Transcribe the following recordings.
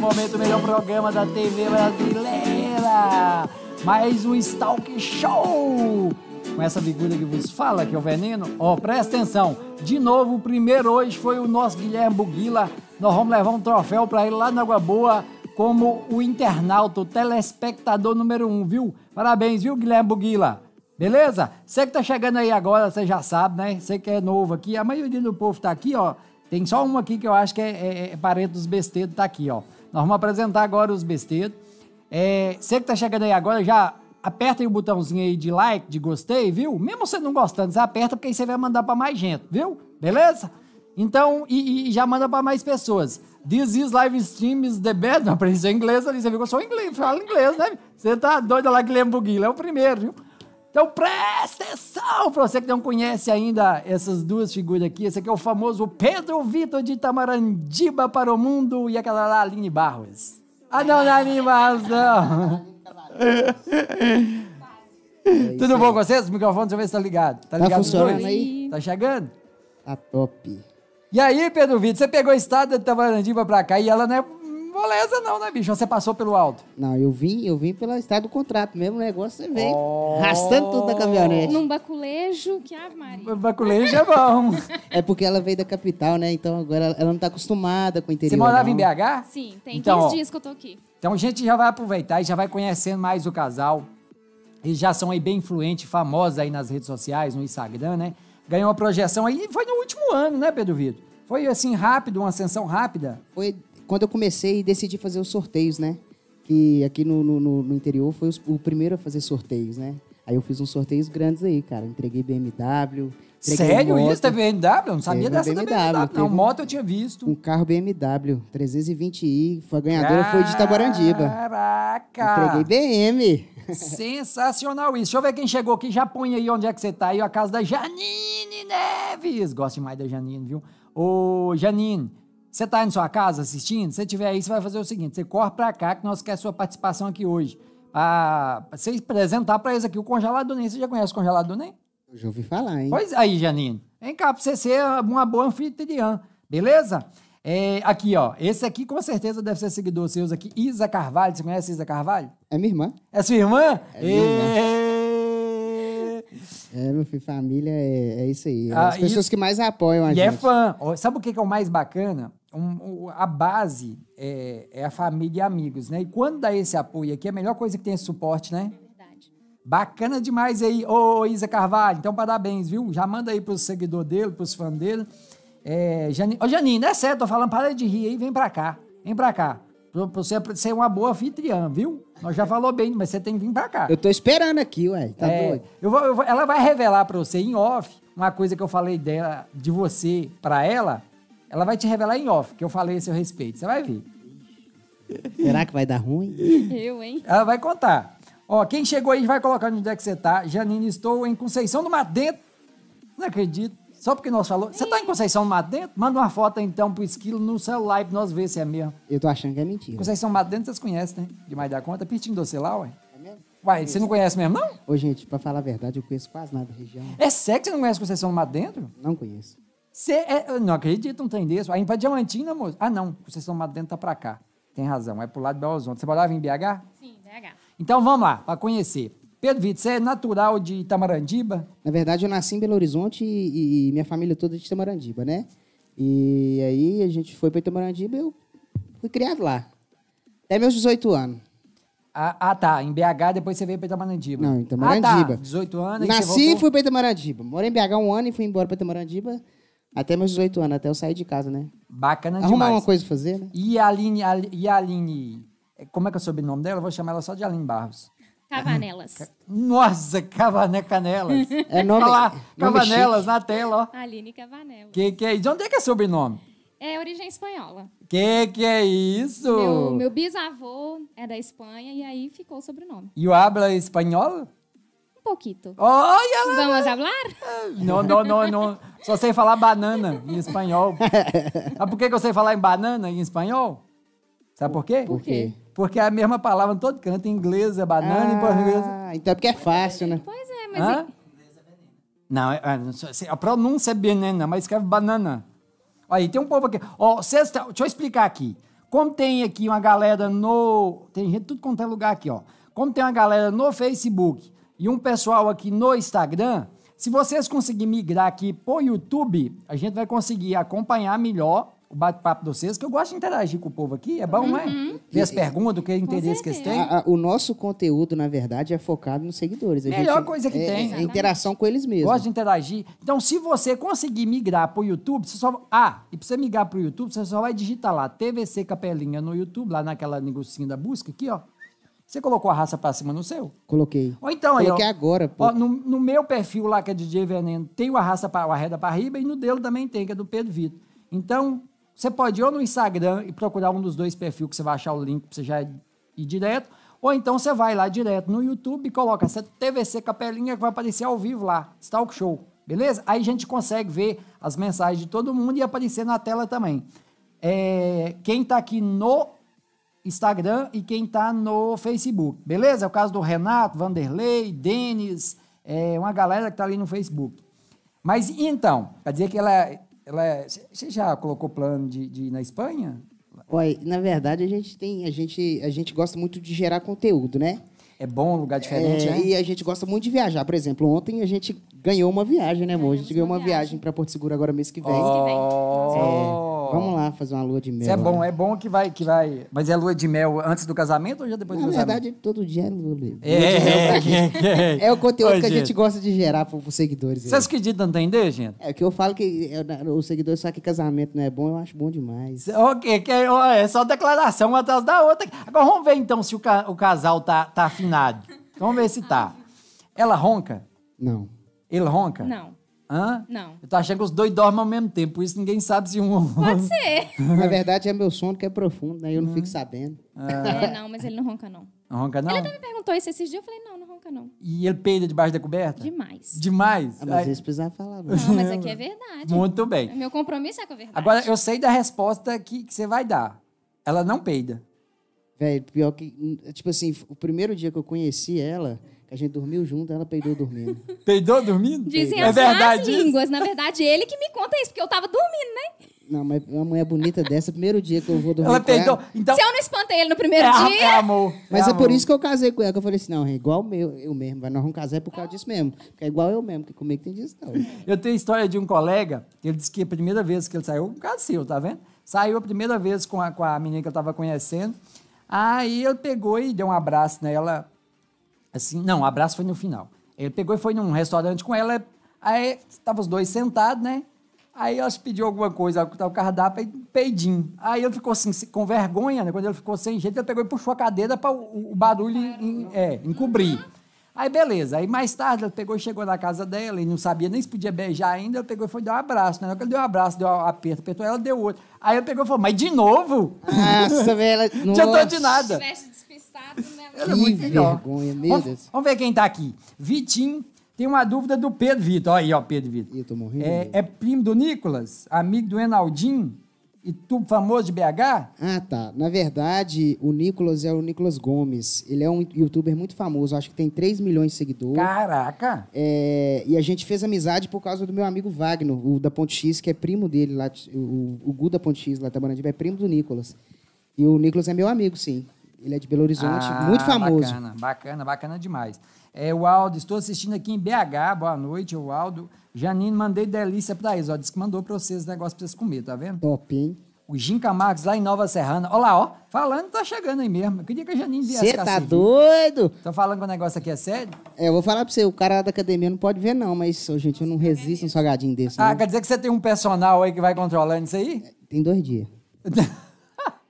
momento, o melhor programa da TV brasileira. Mais um Stalk Show! Com essa biguda que vos fala, que é o veneno. Ó, oh, presta atenção. De novo, o primeiro hoje foi o nosso Guilherme Buguila. Nós vamos levar um troféu para ele lá na Água Boa como o internauta, o telespectador número um, viu? Parabéns, viu, Guilherme Buguila? Beleza? Você que tá chegando aí agora, você já sabe, né? Você que é novo aqui, a maioria do povo tá aqui, ó. Tem só um aqui que eu acho que é, é, é parente dos besteiros, tá aqui, ó. Nós vamos apresentar agora os besteiros. É, você que está chegando aí agora, já aperta aí o botãozinho aí de like, de gostei, viu? Mesmo você não gostando, você aperta porque aí você vai mandar para mais gente, viu? Beleza? Então, e, e já manda para mais pessoas. This is live stream is the best. Não, aprendeu inglês ali, você viu que eu sou inglês, falo inglês, né? Você tá doido lá, Guilherme Buguila, é o primeiro, viu? Então presta atenção, para você que não conhece ainda essas duas figuras aqui, esse aqui é o famoso Pedro Vitor de Itamarandiba para o mundo e aquela lá, Aline Barros. Ah não, não é Aline Barros não. É Tudo bom com vocês? O microfone, deixa eu ver se tá ligado. Tá, tá ligado funcionando aí? Tá chegando? Tá top. E aí, Pedro Vitor, você pegou a estrada de Itamarandiba para cá e ela não é moleza não, né, bicho? Você passou pelo alto? Não, eu vim, eu vim pela estrada do contrato mesmo, o negócio você veio oh. arrastando tudo na caminhonete. Num baculejo, que ave Maria. Baculejo é bom. é porque ela veio da capital, né? Então agora ela não tá acostumada com o interior. Você morava não. em BH? Sim, tem então, 15 dias que eu tô aqui. Então a gente já vai aproveitar e já vai conhecendo mais o casal. Eles já são aí bem influentes, famosos aí nas redes sociais, no Instagram, né? Ganhou uma projeção aí, foi no último ano, né, Pedro Vitor? Foi assim rápido, uma ascensão rápida? Foi quando eu comecei e decidi fazer os sorteios, né? Que aqui no, no, no interior foi o primeiro a fazer sorteios, né? Aí eu fiz uns sorteios grandes aí, cara. Entreguei BMW. Entreguei Sério moto. isso? Teve BMW? Eu não sabia Teve dessa BMW, da BMW, não. Moto eu tinha visto. Um carro BMW 320i. Foi a ganhadora foi de Itaguarandiba. Caraca! Entreguei BM. Sensacional isso. Deixa eu ver quem chegou aqui. Já põe aí onde é que você tá. Aí a casa da Janine Neves. Gosto demais da Janine, viu? Ô, Janine, você está em sua casa assistindo? Se tiver aí, você vai fazer o seguinte: você corre para cá que nós queremos sua participação aqui hoje. Para ah, você apresentar para eles aqui o congelado nem. Você já conhece o nem? Eu já ouvi falar, hein? Pois aí, Janine. Vem cá para você ser uma boa anfitriã, beleza? É, aqui, ó. Esse aqui com certeza deve ser seguidor seus aqui. Isa Carvalho. Você conhece Isa Carvalho? É minha irmã. É sua irmã? É minha irmã. É, é meu filho, família é, é isso aí. É ah, as pessoas que mais apoiam a e é gente. E é fã. Sabe o que, que é o mais bacana? um, a base é, é, a família e amigos, né? E quando dá esse apoio aqui, é a melhor coisa que tem esse suporte, né? É verdade. Bacana demais aí, ô Isa Carvalho. Então, parabéns, viu? Já manda aí pros seguidores dele, pros fãs dele. É, Janine, ô Janine, é certo, tô falando, para de rir aí, vem pra cá. Vem pra cá. Pra você ser uma boa anfitriã, viu? Nós já falou bem, mas você tem que vir pra cá. Eu tô esperando aqui, ué. Tá é, doido. Eu vou, eu vou, ela vai revelar pra você em off uma coisa que eu falei dela, de você pra ela ela vai te revelar em off, que eu falei a seu respeito. Você vai ver. Será que vai dar ruim? Eu, hein? Ela vai contar. Ó, quem chegou aí vai colocando onde é que você tá. Janine, estou em Conceição do Mato Não acredito. Só porque nós falou. Você tá em Conceição do Mato Manda uma foto então pro esquilo no celular pra nós ver se é mesmo. Eu tô achando que é mentira. Conceição do Mato vocês conhecem, né? Demais da conta. Pertinho do lá, ué. É mesmo? Uai, você não conhece mesmo, não? Ô, gente, pra falar a verdade, eu conheço quase nada da região. É sério que você não conhece Conceição do Mato Não conheço. Cê, é, não acredito, não tem desse. Aí para Diamantina, moço. Ah, não, Conceição Madalena tá para cá. Tem razão, é pro lado de Belo Horizonte. Você morava em BH? Sim, BH. Então vamos lá, para conhecer. Pedro Vitor, você é natural de Itamarandiba? Na verdade, eu nasci em Belo Horizonte e, e minha família toda é de Itamarandiba, né? E aí a gente foi para Itamarandiba e eu fui criado lá. Até meus 18 anos. Ah, ah, tá. Em BH, depois você veio para Itamarandiba. Não, Itamarandiba. Ah, tá. 18 anos. Nasci e fui para Itamarandiba. Morei em BH um ano e fui embora para Itamarandiba. Até meus 18 anos, até eu sair de casa, né? Bacana Arrumar demais. Arrumar uma coisa pra fazer, né? E a Aline, a, e a Aline, como é que é o sobrenome dela? Eu vou chamar ela só de Aline Barros. Cavanelas. Nossa, Cavané Canelas. É nome, Olha lá, Cavanelas na tela, ó. Aline Cavanelas. Que que é? De onde é que é sobrenome? É origem espanhola. Que que é isso? Meu, meu bisavô é da Espanha e aí ficou o sobrenome. E o habla espanhol? Um pouquito. Olha lá. Vamos falar? Né? É. Não, não, não, não. Só sei falar banana em espanhol. Sabe por que eu sei falar em banana em espanhol? Sabe por quê? Por quê? Porque é a mesma palavra em todo canto. Em inglês é banana, ah, em português... É então é porque é fácil, né? Pois é, mas... É... Não, é, a pronúncia é banana, mas escreve banana. Aí tem um povo aqui. Ó, oh, sexta, deixa eu explicar aqui. Como tem aqui uma galera no. Tem gente tudo quanto é lugar aqui, ó. Como tem uma galera no Facebook e um pessoal aqui no Instagram. Se vocês conseguirem migrar aqui pro YouTube, a gente vai conseguir acompanhar melhor o bate-papo de vocês, que eu gosto de interagir com o povo aqui. É bom, né? uhum. né? Ver as perguntas, o que interesse que eles têm. A, a, o nosso conteúdo, na verdade, é focado nos seguidores. A Melhor gente, coisa que é, tem. É interação com eles mesmos. Gosto de interagir. Então, se você conseguir migrar pro YouTube, você só... Ah, e para você migrar pro YouTube, você só vai digitar lá TVC Capelinha no YouTube, lá naquela negocinha da busca aqui, ó. Você colocou a raça pra cima no seu? Coloquei. Ou então aí. Coloquei agora, pô. Ó, no, no, meu perfil lá, que é DJ Veneno, tem o Arrasa pra, o Arreda pra Riba e no dele também tem, que é do Pedro Vitor. Então, você pode ir ou no Instagram e procurar um dos dois perfis que você vai achar o link pra você já ir direto. Ou então você vai lá direto no YouTube e coloca essa TVC Capelinha que vai aparecer ao vivo lá, Stalk Show, beleza? Aí a gente consegue ver as mensagens de todo mundo e aparecer na tela também. É, quem tá aqui no Instagram e quem está no Facebook. Beleza? É o caso do Renato, Vanderlei, Denis, é uma galera que está ali no Facebook. Mas então, quer dizer que ela, ela você já colocou plano de, de ir na Espanha? na verdade a gente tem, a gente, a gente gosta muito de gerar conteúdo, né? É bom, um lugar diferente, é, né? E a gente gosta muito de viajar. Por exemplo, ontem a gente ganhou uma viagem, né, amor? A gente ganhou uma viagem, para Porto Seguro agora mês que vem. Mês que vem. Oh. É. Vamos lá fazer uma lua de mel. Isso é bom, é bom que vai, que vai. Mas é lua de mel antes do casamento ou já depois Na do casamento? Na verdade, todo dia é lua, é, de mel. É, é, é o conteúdo que a gente, gosta de gerar para os seguidores. Vocês acreditam entender, gente? É que eu falo que eu, os seguidores sabem que casamento não é bom, eu acho bom demais. Ok, que é, é só declaração uma atrás da outra. Agora vamos ver então se o, ca, o casal tá, tá afinado. Vamos ver se tá. Ela ronca? Não. Ele ronca? Não. Hã? Não. Eu tô achando que os dois dormem ao mesmo tempo, por isso ninguém sabe se um. Pode ser. Na verdade, é meu sono que é profundo, né? Eu não hum. fico sabendo. É. é, não, mas ele não ronca, não. Não ronca, não? Ele até me perguntou isso esses dias, eu falei, não, não ronca, não. E ele peida debaixo da coberta? Demais. Demais? Ah, mas Aí... eles precisavam falar. Mas... Né? Não, mas aqui é, é verdade. Muito bem. Meu compromisso é com a verdade. Agora, eu sei da resposta que, que você vai dar. Ela não peida. Velho, pior que... Tipo assim, o primeiro dia que eu conheci ela a gente dormiu junto, ela peidou dormindo. Peidou dormindo? Dizem é as é verdade línguas. Isso? Na verdade, ele que me conta isso, porque eu tava dormindo, né? Não, mas uma mulher bonita dessa, primeiro dia que eu vou dormir ela peidou. Ela, então... Se eu não espantei ele no primeiro é, dia... É amor. É mas é, é amor. por isso que eu casei com ela, que eu falei assim, não, é igual meu, eu mesmo. Mas nós vamos casar é por causa disso mesmo. Porque é igual eu mesmo, que comigo tem disso não. Eu tenho história de um colega, ele disse que a primeira vez que ele saiu, um caso seu, tá vendo? Saiu a primeira vez com a, com a menina que eu tava conhecendo. Aí ele pegou e deu um abraço nela Assim, não, o abraço foi no final. Ele pegou e foi num restaurante com ela, aí estavam os dois sentados, né? Aí ela pediu alguma coisa, o cardápio, peidinho. Aí ele ficou assim, com vergonha, né? Quando ele ficou sem jeito, ele pegou e puxou a cadeira para o, o, barulho em, é, encobrir. Aí beleza, aí mais tarde ele pegou e chegou na casa dela e não sabia nem se podia beijar ainda, ele pegou e foi dar um abraço, né? Ele deu um abraço, deu um aperto, apertou ela, deu outro. Aí ele pegou e falou, mas de novo? Nossa, ah, velho. Não adiantou de nada. Se ela é muito melhor. vergonha, meu Deus. Vamos, ver quem está aqui. Vitinho. Tem uma dúvida do Pedro Vitor. Olha aí, ó, Pedro Vitor. Eu tô morrendo. É, é primo do Nicolas, amigo do Enaldinho e tu famoso de BH? Ah, tá. Na verdade, o Nicolas é o Nicolas Gomes. Ele é um youtuber muito famoso, acho que tem 3 milhões de seguidores. Caraca! É, e a gente fez amizade por causa do meu amigo Wagner, o da Ponte X, que é primo dele lá, o, o Gu da Ponte X, lá da Tabanadiba, é primo do Nicolas. E o Nicolas é meu amigo, sim. Ele é de Belo Horizonte, ah, muito famoso. Bacana, bacana, bacana demais. É, o Aldo, estou assistindo aqui em BH, boa noite, o Aldo. Janine, mandei delícia para eles, ó, disse que mandou para vocês o negócio para vocês comer, tá vendo? Top, hein? O Jim Marques, lá em Nova Serrana. Olha lá, ó, falando, tá chegando aí mesmo. Eu queria que a Janine viesse Você tá doido? Tô falando que o negócio aqui é sério? É, eu vou falar pra você, o cara da academia não pode ver não, mas, gente, eu não resisto a um salgadinho desse. Ah, não. Né? quer dizer que você tem um personal aí que vai controlando isso aí? Tem dois dias.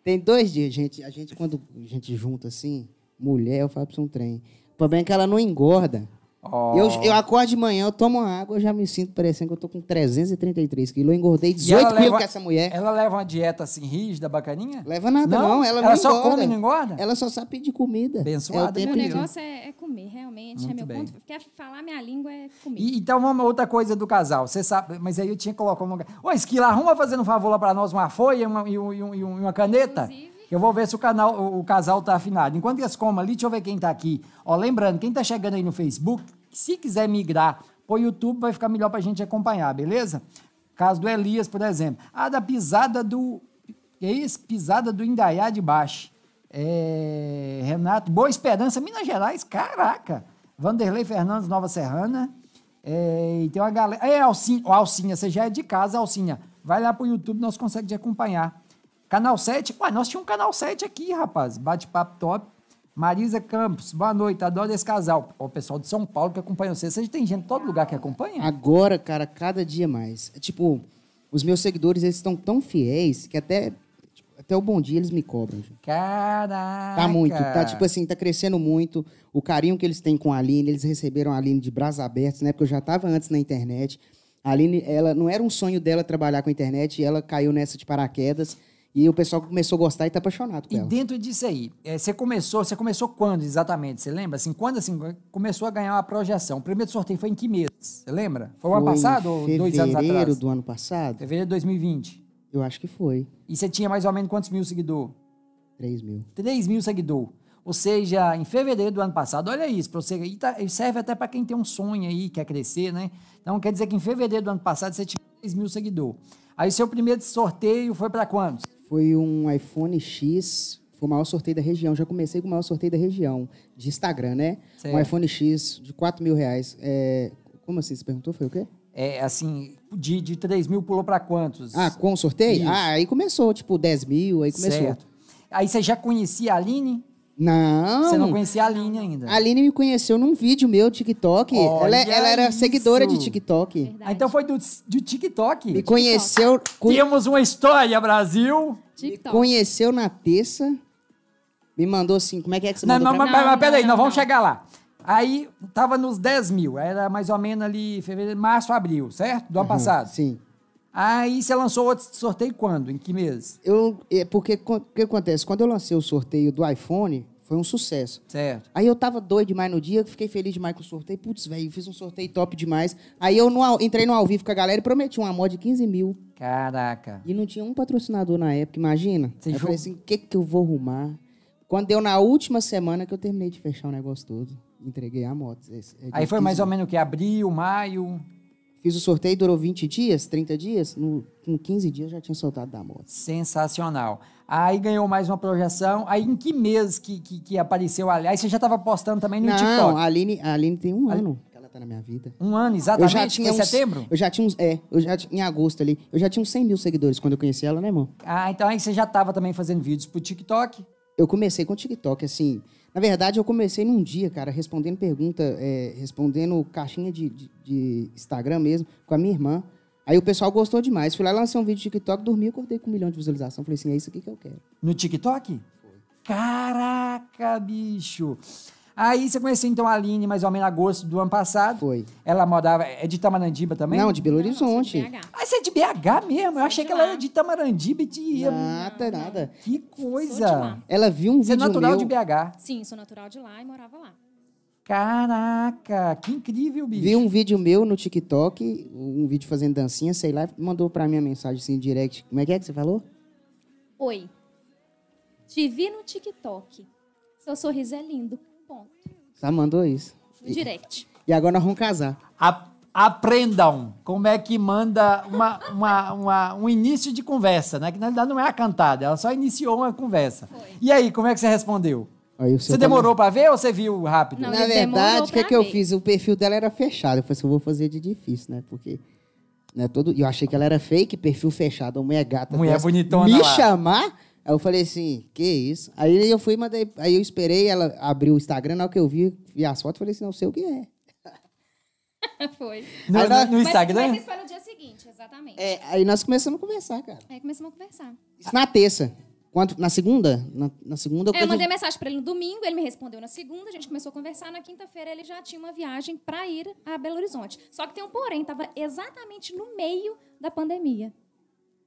Tem dois dias, gente. A gente, quando a gente junta assim, mulher, eu falo pra você um trem. O problema é que ela não engorda. Oh. Eu, eu acordo de manhã, eu tomo água, eu já me sinto parecendo que eu tô com 333 quilos. Eu engordei 18 quilos com essa mulher. Ela leva uma dieta assim, rígida, bacaninha? Leva nada, não. não ela, ela não só engorda. come e não engorda? Ela só sabe pedir comida. Abençoada. É o, né, meu negócio é, é, comer, realmente. É Muito é meu bem. ponto. Quer falar minha língua é comer. E, então, uma outra coisa do casal. Você sabe, mas aí eu tinha que colocar um lugar. Ô, Esquila, arruma fazendo um favor lá pra nós uma folha e uma, e, um, e, um, e uma caneta. Inclusive, eu vou ver se o, canal, o, o casal tá afinado. Enquanto eles comam ali, deixa eu ver quem tá aqui. Ó, lembrando, quem tá chegando aí no Facebook, se quiser migrar pro YouTube, vai ficar melhor pra gente acompanhar, beleza? Caso do Elias, por exemplo. Ah, da pisada do. Que é isso? Pisada do Indaiá de Baixo. É, Renato, Boa Esperança, Minas Gerais, caraca. Vanderlei Fernandes, Nova Serrana. É, e tem uma galera. É, Alcinha, Alcinha, você já é de casa, Alcinha. Vai lá pro YouTube, nós conseguimos te acompanhar. Canal 7, ué, nós tínhamos um canal 7 aqui, rapaz. Bate-papo top. Marisa Campos, boa noite, adoro esse casal. O pessoal de São Paulo que acompanha vocês. Vocês têm gente em todo lugar que acompanha? Agora, cara, cada dia mais. É, tipo, os meus seguidores, eles estão tão fiéis que até, tipo, até o bom dia eles me cobram. Gente. Caraca! Tá muito, tá tipo assim, tá crescendo muito. O carinho que eles têm com a Aline, eles receberam a Aline de braços abertos, né? Porque eu já tava antes na internet. A Aline, ela, não era um sonho dela trabalhar com a internet, e ela caiu nessa de paraquedas e o pessoal começou a gostar e tá apaixonado por e ela. E dentro disso aí, é, você começou, você começou quando exatamente? Você lembra? Assim, quando assim começou a ganhar uma projeção? O primeiro sorteio foi em que mês? Você lembra? Foi o ano passado ou dois anos atrás? Fevereiro do ano passado. Fevereiro de 2020. Eu acho que foi. E você tinha mais ou menos quantos mil seguidores? 3 mil. 3 mil seguidores. Ou seja, em fevereiro do ano passado, olha isso, para você, e tá, serve até para quem tem um sonho aí, quer crescer, né? Então quer dizer que em fevereiro do ano passado você tinha 3 mil seguidores. Aí seu primeiro sorteio foi para quantos? Foi um iPhone X, foi o maior sorteio da região. Já comecei com o maior sorteio da região, de Instagram, né? Certo. Um iPhone X de 4 mil reais. É, como assim? Você perguntou? Foi o quê? É, assim, de, de 3 mil pulou para quantos? Ah, com o sorteio? Isso. Ah, aí começou, tipo, 10 mil, aí começou. Certo. Aí você já conhecia a Aline? Não. Você não conhecia a Aline ainda. A Aline me conheceu num vídeo meu, TikTok. Ela, é, ela, era isso. seguidora de TikTok. Ah, então foi do, do TikTok. Me conheceu. TikTok. Temos uma história, Brasil. TikTok. Me conheceu na terça. Me mandou assim. Como é que é que você não, mandou? Não, mas, mas peraí, nós vamos chegar lá. Aí tava nos 10 mil. Era mais ou menos ali, fevereiro, março, abril, certo? Do ano uhum, passado. Sim. Aí você lançou outro sorteio quando? Em que mês? Eu, é porque o que acontece? Quando eu lancei o sorteio do iPhone, foi um sucesso. Certo. Aí eu tava doido demais no dia, fiquei feliz demais com o sorteio. Putz, velho, fiz um sorteio top demais. Aí eu no, entrei no ao vivo com a galera e prometi uma moto de 15 mil. Caraca. E não tinha um patrocinador na época, imagina? Você eu falei assim, o que que eu vou arrumar? Quando deu na última semana que eu terminei de fechar o negócio todo, entreguei a moto. Esse, esse, é aí foi mais mil. ou menos o que? Abril, maio? Fiz o sorteio, durou 20 dias, 30 dias. No, com 15 dias já tinha soltado da moto. Sensacional. Aí ganhou mais uma projeção. Aí em que mês que, que, que apareceu? Aliás, você já estava postando também no Não, TikTok. Não, a Aline, a Aline tem um a... ano que ela está na minha vida. Um ano, exatamente? Eu já tinha uns, setembro? Eu já tinha uns... É, eu já, em agosto ali. Eu já tinha uns 100 mil seguidores quando eu conheci ela, né, irmão? Ah, então aí você já estava também fazendo vídeos pro TikTok? Eu comecei com o TikTok, assim... Na verdade, eu comecei num dia, cara, respondendo pergunta, é, respondendo caixinha de, de, de, Instagram mesmo, com a minha irmã. Aí o pessoal gostou demais. Fui lá, lancei um vídeo de TikTok, dormi, acordei com um milhão de visualização. Falei assim, é isso aqui que eu quero. No TikTok? Caraca, bicho! Aí você conheceu então a Aline mais ou menos em agosto do ano passado. Foi. Ela morava. É de Tamarandiba também? Não, de Belo Horizonte. Não, BH. ah, você é de BH mesmo? Eu achei que ela era de Tamarandiba e de. Nada, nada. Que coisa. Ela viu um você é vídeo. Você é natural meu... de BH? Sim, sou natural de lá e morava lá. Caraca, que incrível, bicho. Vi um vídeo meu no TikTok, um vídeo fazendo dancinha, sei lá, mandou pra mim a mensagem assim, direct. Como é que é que você falou? Oi. Te vi no TikTok. Seu sorriso é lindo. Já tá, mandou isso. No direct. E agora nós vamos casar. A, aprendam como é que manda uma, uma, uma, um início de conversa, né? Que na verdade não é a cantada, ela só iniciou uma conversa. Foi. E aí, como é que você respondeu? você demorou também... para ver ou você viu rápido? Não, Na verdade, o que é que eu fiz? O perfil dela era fechado. Eu falei assim, eu vou fazer de difícil, né? Porque né, todo... eu achei que ela era fake, perfil fechado. mulher gata. Mulher bonitona. Me lá. chamar Aí eu falei assim, que isso? Aí eu fui, mandei, aí eu esperei ela abriu o Instagram, na hora que eu vi, vi as fotos, falei assim, não sei o que é. Foi. No, aí, no, no Instagram? Mas, mas isso foi no dia seguinte, exatamente. É, aí nós começamos a conversar, cara. Aí começamos a conversar. Isso na terça. Quanto, na segunda? Na, na segunda... É, eu mandei mensagem para ele no domingo, ele me respondeu na segunda, a gente começou a conversar. Na quinta-feira, ele já tinha uma viagem para ir a Belo Horizonte. Só que tem um porém, estava exatamente no meio da pandemia.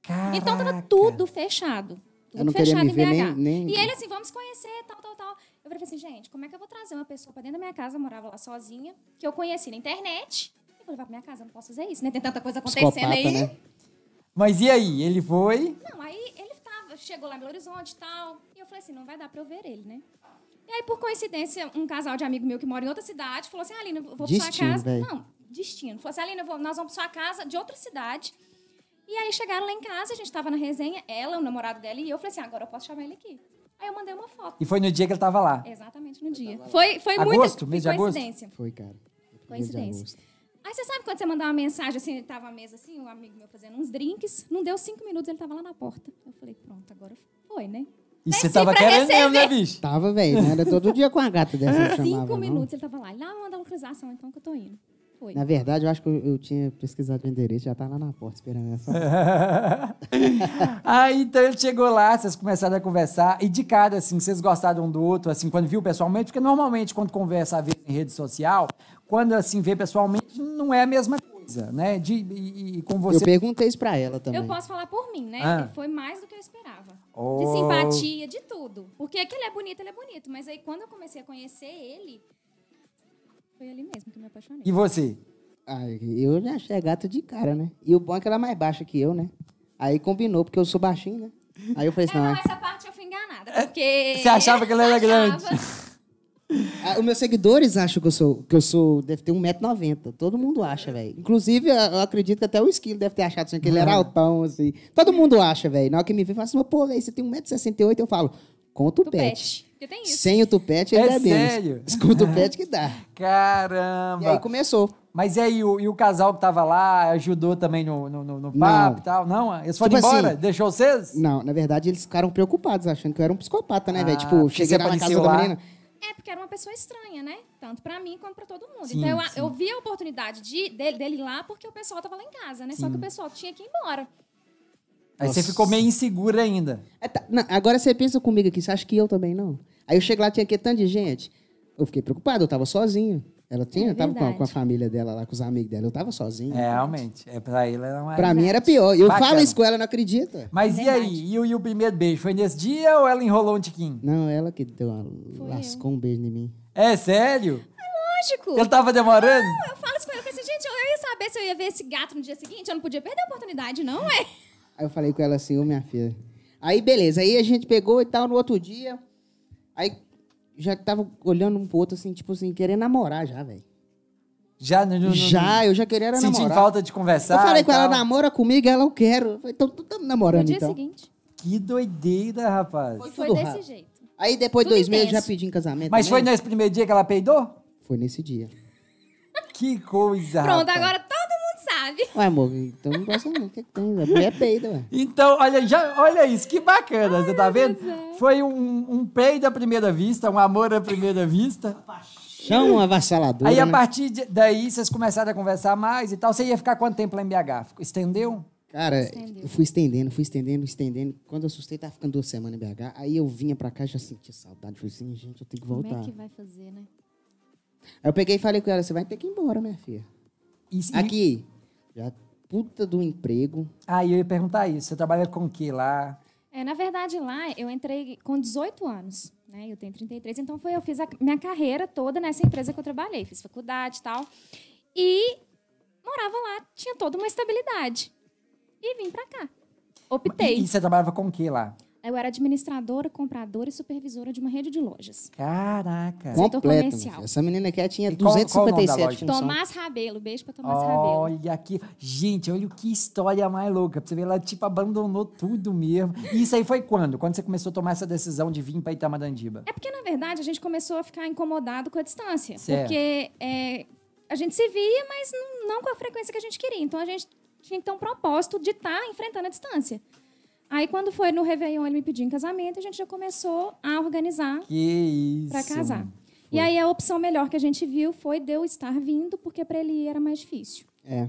Então, Caraca. Então, estava tudo fechado. Tudo eu não fechado queria me ver em BH. Nem, nem... E ele então. assim, vamos conhecer, tal, tal, tal. Eu falei assim, gente, como é que eu vou trazer uma pessoa para dentro da minha casa? Eu morava lá sozinha, que eu conheci na internet. Eu falei, levar pra minha casa, eu não posso fazer isso, né? Tem tanta coisa acontecendo Psicopata, aí. Né? Mas e aí? Ele foi? Não, aí ele tava, chegou lá em Belo Horizonte e tal. E eu falei assim, não vai dar pra eu ver ele, né? E aí, por coincidência, um casal de amigo meu que mora em outra cidade falou assim, Alina, eu vou pra sua casa. Véio. Não, destino. Falou assim, Alina, vou, nós vamos pra sua casa de outra cidade. E aí chegaram lá em casa, a gente tava na resenha, ela, o namorado dela e eu. Falei assim: ah, agora eu posso chamar ele aqui. Aí eu mandei uma foto. E foi no dia que ele tava lá? Exatamente, no eu dia. Foi, foi agosto, muito. mês de coincidência. agosto? Foi, cara. Coincidência. Aí você sabe quando você mandar uma mensagem assim, ele tava à mesa assim, um amigo meu fazendo uns drinks, não deu cinco minutos, ele tava lá na porta. Eu falei, pronto, agora foi, né? E você tava querendo mesmo, né, bicho? Tava, velho. Era todo dia com a gata dessa. Chamava, cinco não. minutos ele tava lá. E lá manda a localização, então, que eu tô indo foi. Na verdade, eu acho que eu, eu tinha pesquisado o endereço, já tá lá na porta esperando essa. Aí então ele chegou lá, vocês começaram a conversar, e de cara, assim, vocês gostaram um do outro, assim, quando viu pessoalmente, porque normalmente quando conversa a vez em rede social, quando assim vê pessoalmente, não é a mesma coisa. Né? De, e, e, com você. Eu perguntei isso pra ela também. Eu posso falar por mim, né? Ah. Foi mais do que eu esperava. Oh. De simpatia, de tudo. Porque é que ele é bonito, ele é bonito. Mas aí quando eu comecei a conhecer ele, foi ali mesmo que me apaixonei. E você? Ah, eu já achei gato de cara, né? E o bom é que ela é mais baixa que eu, né? Aí combinou, porque eu sou baixinho, né? Aí eu falei assim, é, não, não, ah, essa parte eu fui enganada, é, porque... Você achava que ela era grande? Ah, os meus seguidores acham que eu sou, que eu sou, deve ter 1,90m. Todo mundo acha, velho. Inclusive, eu acredito que até o Esquilo deve ter achado assim, que ele era uhum. altão, assim. Todo mundo acha, velho. Na hora que me vê, fala assim, pô, velho, você tem 1,68m? Eu falo, com o tupete. tupete. Sem o tupete, é ainda é, é menos. Com o tupete que dá. Caramba! E aí começou. Mas e aí, o, e o casal que tava lá ajudou também no, no, no papo e tal? Não? Eles foram tipo assim, embora? Assim, Deixou vocês? Não, na verdade, eles ficaram preocupados, achando que eu era um psicopata, né, ah, velho? Tipo, cheguei na casa lá. da menina. É, porque era uma pessoa estranha, né? Tanto para mim quanto para todo mundo. Sim, então eu, eu vi a oportunidade de, dele, dele, ir lá porque o pessoal tava lá em casa, né? Sim. Só que o pessoal tinha que ir embora. Aí Nossa. você ficou meio insegura ainda. É, tá, não, agora você pensa comigo aqui, você acha que eu também não? Aí eu chego lá, tinha que tanto de gente. Eu fiquei preocupado, eu tava sozinho. Ela tinha, é tava com a, com a, família dela lá, com os amigos dela. Eu tava sozinho. É, realmente. É, pra ela não era. Pra verdade. mim era pior. Eu Bacana. falo isso com ela, não acredita. Mas é e aí? E o, e o, primeiro beijo? Foi nesse dia ou ela enrolou um tiquinho? Não, ela que deu uma, lascou um beijo em mim. É sério? É lógico. Eu tava demorando? Não, eu falo isso com ela. Eu pensei, assim, gente, eu ia saber se eu ia ver esse gato no dia seguinte. Eu não podia perder a oportunidade, não, é? Aí eu falei com ela assim, ô oh, minha filha. Aí beleza, aí a gente pegou e tal, no outro dia. Aí já tava olhando um pro outro, assim, tipo assim, querendo namorar já, velho. Já, não, não, já, eu já queria namorar. Sentindo falta de conversar. Eu falei com ela, namora comigo, ela eu quero. Então, tu tá namorando, no dia então. seguinte. Que doideira, rapaz. Foi, foi desse rápido. jeito. Aí depois de dois intenso. meses já pedi em casamento. Mas foi nesse primeiro dia que ela peidou? Foi nesse dia. que coisa. Pronto, rapaz. agora todo tá Ué, amor, então não gosta não. O que, é que tem? É peida, ué. Então, olha, já, olha isso, que bacana, Ai, você tá vendo? Foi um, um peido à primeira vista, um amor à primeira vista. Paixão um avassalador. Aí, né? a partir de, daí, vocês começaram a conversar mais e tal. Você ia ficar quanto tempo lá em BH? Estendeu? Cara, Estendeu. eu fui estendendo, fui estendendo, estendendo. Quando eu assustei, tava ficando duas semanas em BH. Aí eu vinha pra cá já sentia saudade. Falei assim, gente, eu tenho que voltar. Como é que vai fazer, né? Aí eu peguei e falei com ela, você vai ter que ir embora, minha filha. Isso, Aqui, já é puta do emprego. Ah, e eu ia perguntar isso. Você trabalha com o que lá? É, na verdade, lá eu entrei com 18 anos, né? Eu tenho 33, então foi eu fiz a minha carreira toda nessa empresa que eu trabalhei, fiz faculdade e tal. E morava lá, tinha toda uma estabilidade. E vim para cá. Optei. E, e você trabalhava com o que lá? Eu era administradora, compradora e supervisora de uma rede de lojas. Caraca. Completo, comercial. Essa menina aqui tinha e 257 qual, qual então. Tomás Rabelo. Beijo para Tomás olha Rabelo. Olha aqui. Gente, olha que história mais louca. Pra você ver, ela tipo abandonou tudo mesmo. E isso aí foi quando? Quando você começou a tomar essa decisão de vir para Itamarandiba? É porque, na verdade, a gente começou a ficar incomodado com a distância. Certo. Porque é, a gente se via, mas não, com a frequência que a gente queria. Então, a gente tinha que ter um propósito de estar tá enfrentando a distância. Aí quando foi no Réveillon, ele me pediu em casamento, a gente já começou a organizar para casar. Foi. E aí a opção melhor que a gente viu foi de eu estar vindo, porque para ele era mais difícil. É.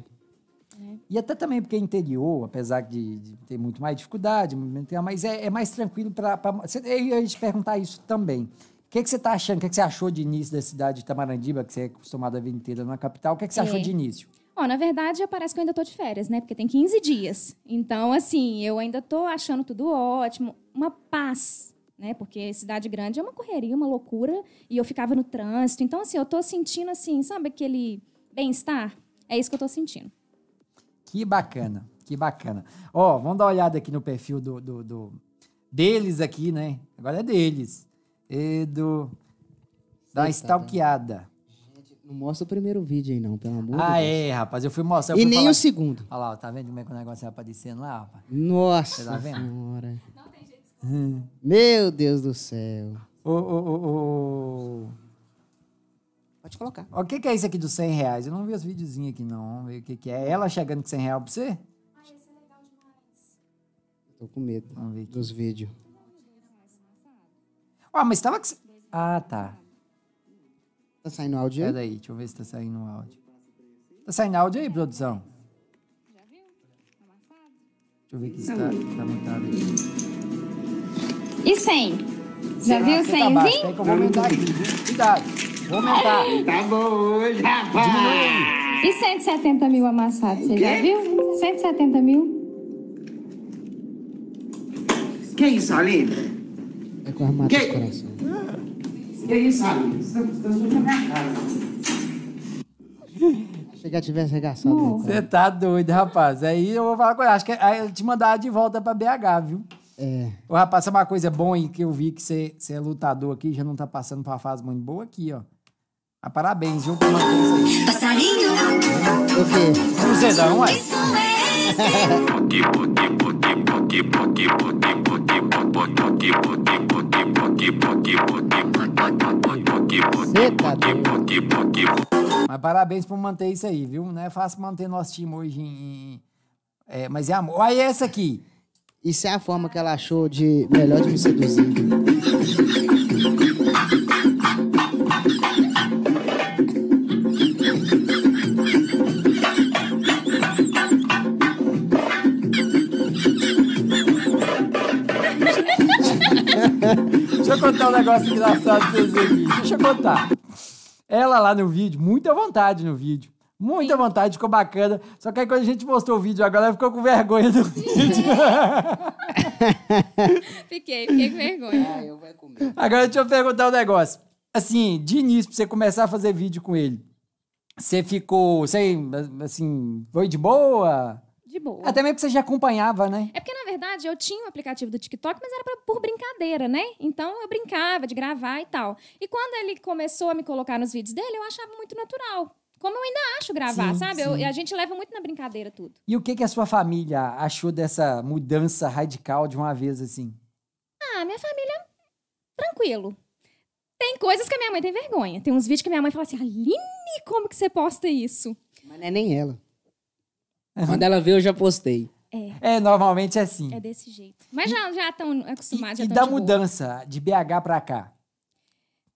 é. E até também porque é interior, apesar de, de ter muito mais dificuldade, mas é, é mais tranquilo para. Eu ia te perguntar isso também. O que, que você está achando? O que, que você achou de início da cidade de Tamarandiba, que você é acostumada a vir inteira na capital? O que, que você achou é. de início? Bom, na verdade, já parece que eu ainda estou de férias, né? Porque tem 15 dias. Então, assim, eu ainda estou achando tudo ótimo. Uma paz, né? Porque cidade grande é uma correria, uma loucura. E eu ficava no trânsito. Então, assim, eu estou sentindo, assim, sabe aquele bem-estar? É isso que eu estou sentindo. Que bacana, que bacana. Ó, oh, vamos dar uma olhada aqui no perfil do, do, do... deles aqui, né? Agora é deles. E do... Dá uma stalkeada. Não mostra o primeiro vídeo aí, não, pelo amor ah, de Deus. Ah, é, rapaz. Eu fui mostrar. Eu e fui nem falar... o assim, segundo. Olha lá, tá vendo como é que o negócio é aparecendo lá, rapaz? Nossa Você tá vendo? senhora. Não tem jeito de hum. Meu Deus do céu. Ô, ô, ô, Pode colocar. O que, que é isso aqui dos 100 reais? Eu não vi os videozinhos aqui, não. Vamos ver o que, que é. Ela chegando com 100 reais pra você? Ah, esse é legal demais. Tô com medo Vamos ver dos vídeos. Ah, mas tava com... Ah, tá. Tá saindo áudio aí? Peraí, deixa eu ver se tá saindo áudio. Tá saindo áudio aí, produção? Já viu? Deixa eu ver aqui se tá, tá montado aqui. E 100? Já viu 100? Tá Tem que eu vou aumentar aqui, Cuidado. Vou aumentar. Tá bom hoje, rapaz. E 170 mil amassados, você já viu? 170 mil. Que isso, Aline? É com a armada que... do coração. Ah. E aí, sabe, estamos na minha Se já tivesse arregaçado. Você tá doido, rapaz. Aí eu vou falar com ele. Acho que aí te mandar de volta pra BH, viu? É. Ô, rapaz, sabe é uma coisa boa que eu vi que você é lutador aqui, já não tá passando pra uma fase muito boa aqui, ó. Ah, parabéns, viu? Por manter isso aí. Passarinho. Por quê? Cruzedão, ué. Porque, porque, mas parabéns por manter isso aí, viu? Não é fácil manter nosso time hoje em. É, mas é amor. Olha essa aqui. Isso é a forma que ela achou de melhor de me seduzir. um negócio engraçado pra vocês aqui. Deixa eu contar. Ela lá no vídeo, muita vontade no vídeo. Muita vontade, ficou bacana. Só que aí quando a gente mostrou o vídeo, agora ela ficou com vergonha do vídeo. fiquei, fiquei com vergonha. Ah, agora deixa eu perguntar um negócio. Assim, de início, pra você começar a fazer vídeo com ele, você ficou, sei, assim, foi de boa? de boa. Até mesmo que você já acompanhava, né? É porque, na verdade, eu tinha o um aplicativo do TikTok, mas era pra, por brincadeira, né? Então eu brincava de gravar e tal. E quando ele começou a me colocar nos vídeos dele, eu achava muito natural. Como eu ainda acho gravar, sim, sabe? a gente leva muito na brincadeira tudo. E o que, que a sua família achou dessa mudança radical de uma vez assim? Ah, minha família, tranquilo. Tem coisas que a minha mãe tem vergonha. Tem uns vídeos que minha mãe fala assim: Aline, como que você posta isso? Mas não é nem ela. Quando ela vê, eu já postei. É. é, normalmente é assim. É desse jeito. Mas já estão acostumados. E, já e da de mudança boa. de BH para cá?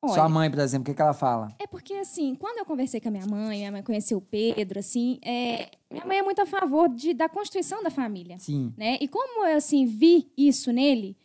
Olha, Sua mãe, por exemplo, o que, que ela fala? É porque, assim, quando eu conversei com a minha mãe, minha mãe conheceu o Pedro, assim, é, minha mãe é muito a favor de, da construção da família. Sim. Né? E como eu, assim, vi isso nele,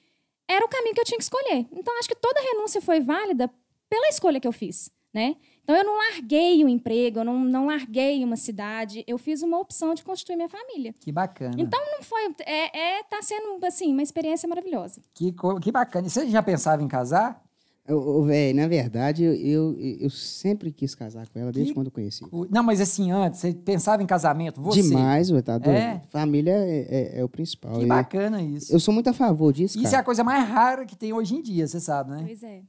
era o caminho que eu tinha que escolher. Então, acho que toda renúncia foi válida pela escolha que eu fiz, né? Então, eu não larguei o um emprego, eu não, não larguei uma cidade, eu fiz uma opção de constituir minha família. Que bacana. Então, não foi. É, é tá sendo, assim, uma experiência maravilhosa. Que, que bacana. E você já pensava em casar? Ô, velho, na verdade, eu, eu sempre quis casar com ela desde que... quando eu conheci. Não, mas assim, antes, você pensava em casamento? Você? Demais, ué, tá doido? É? Família é, é, é, o principal. Que bacana isso. Eu sou muito a favor disso. Isso cara. é a coisa mais rara que tem hoje em dia, você sabe, né? Pois é.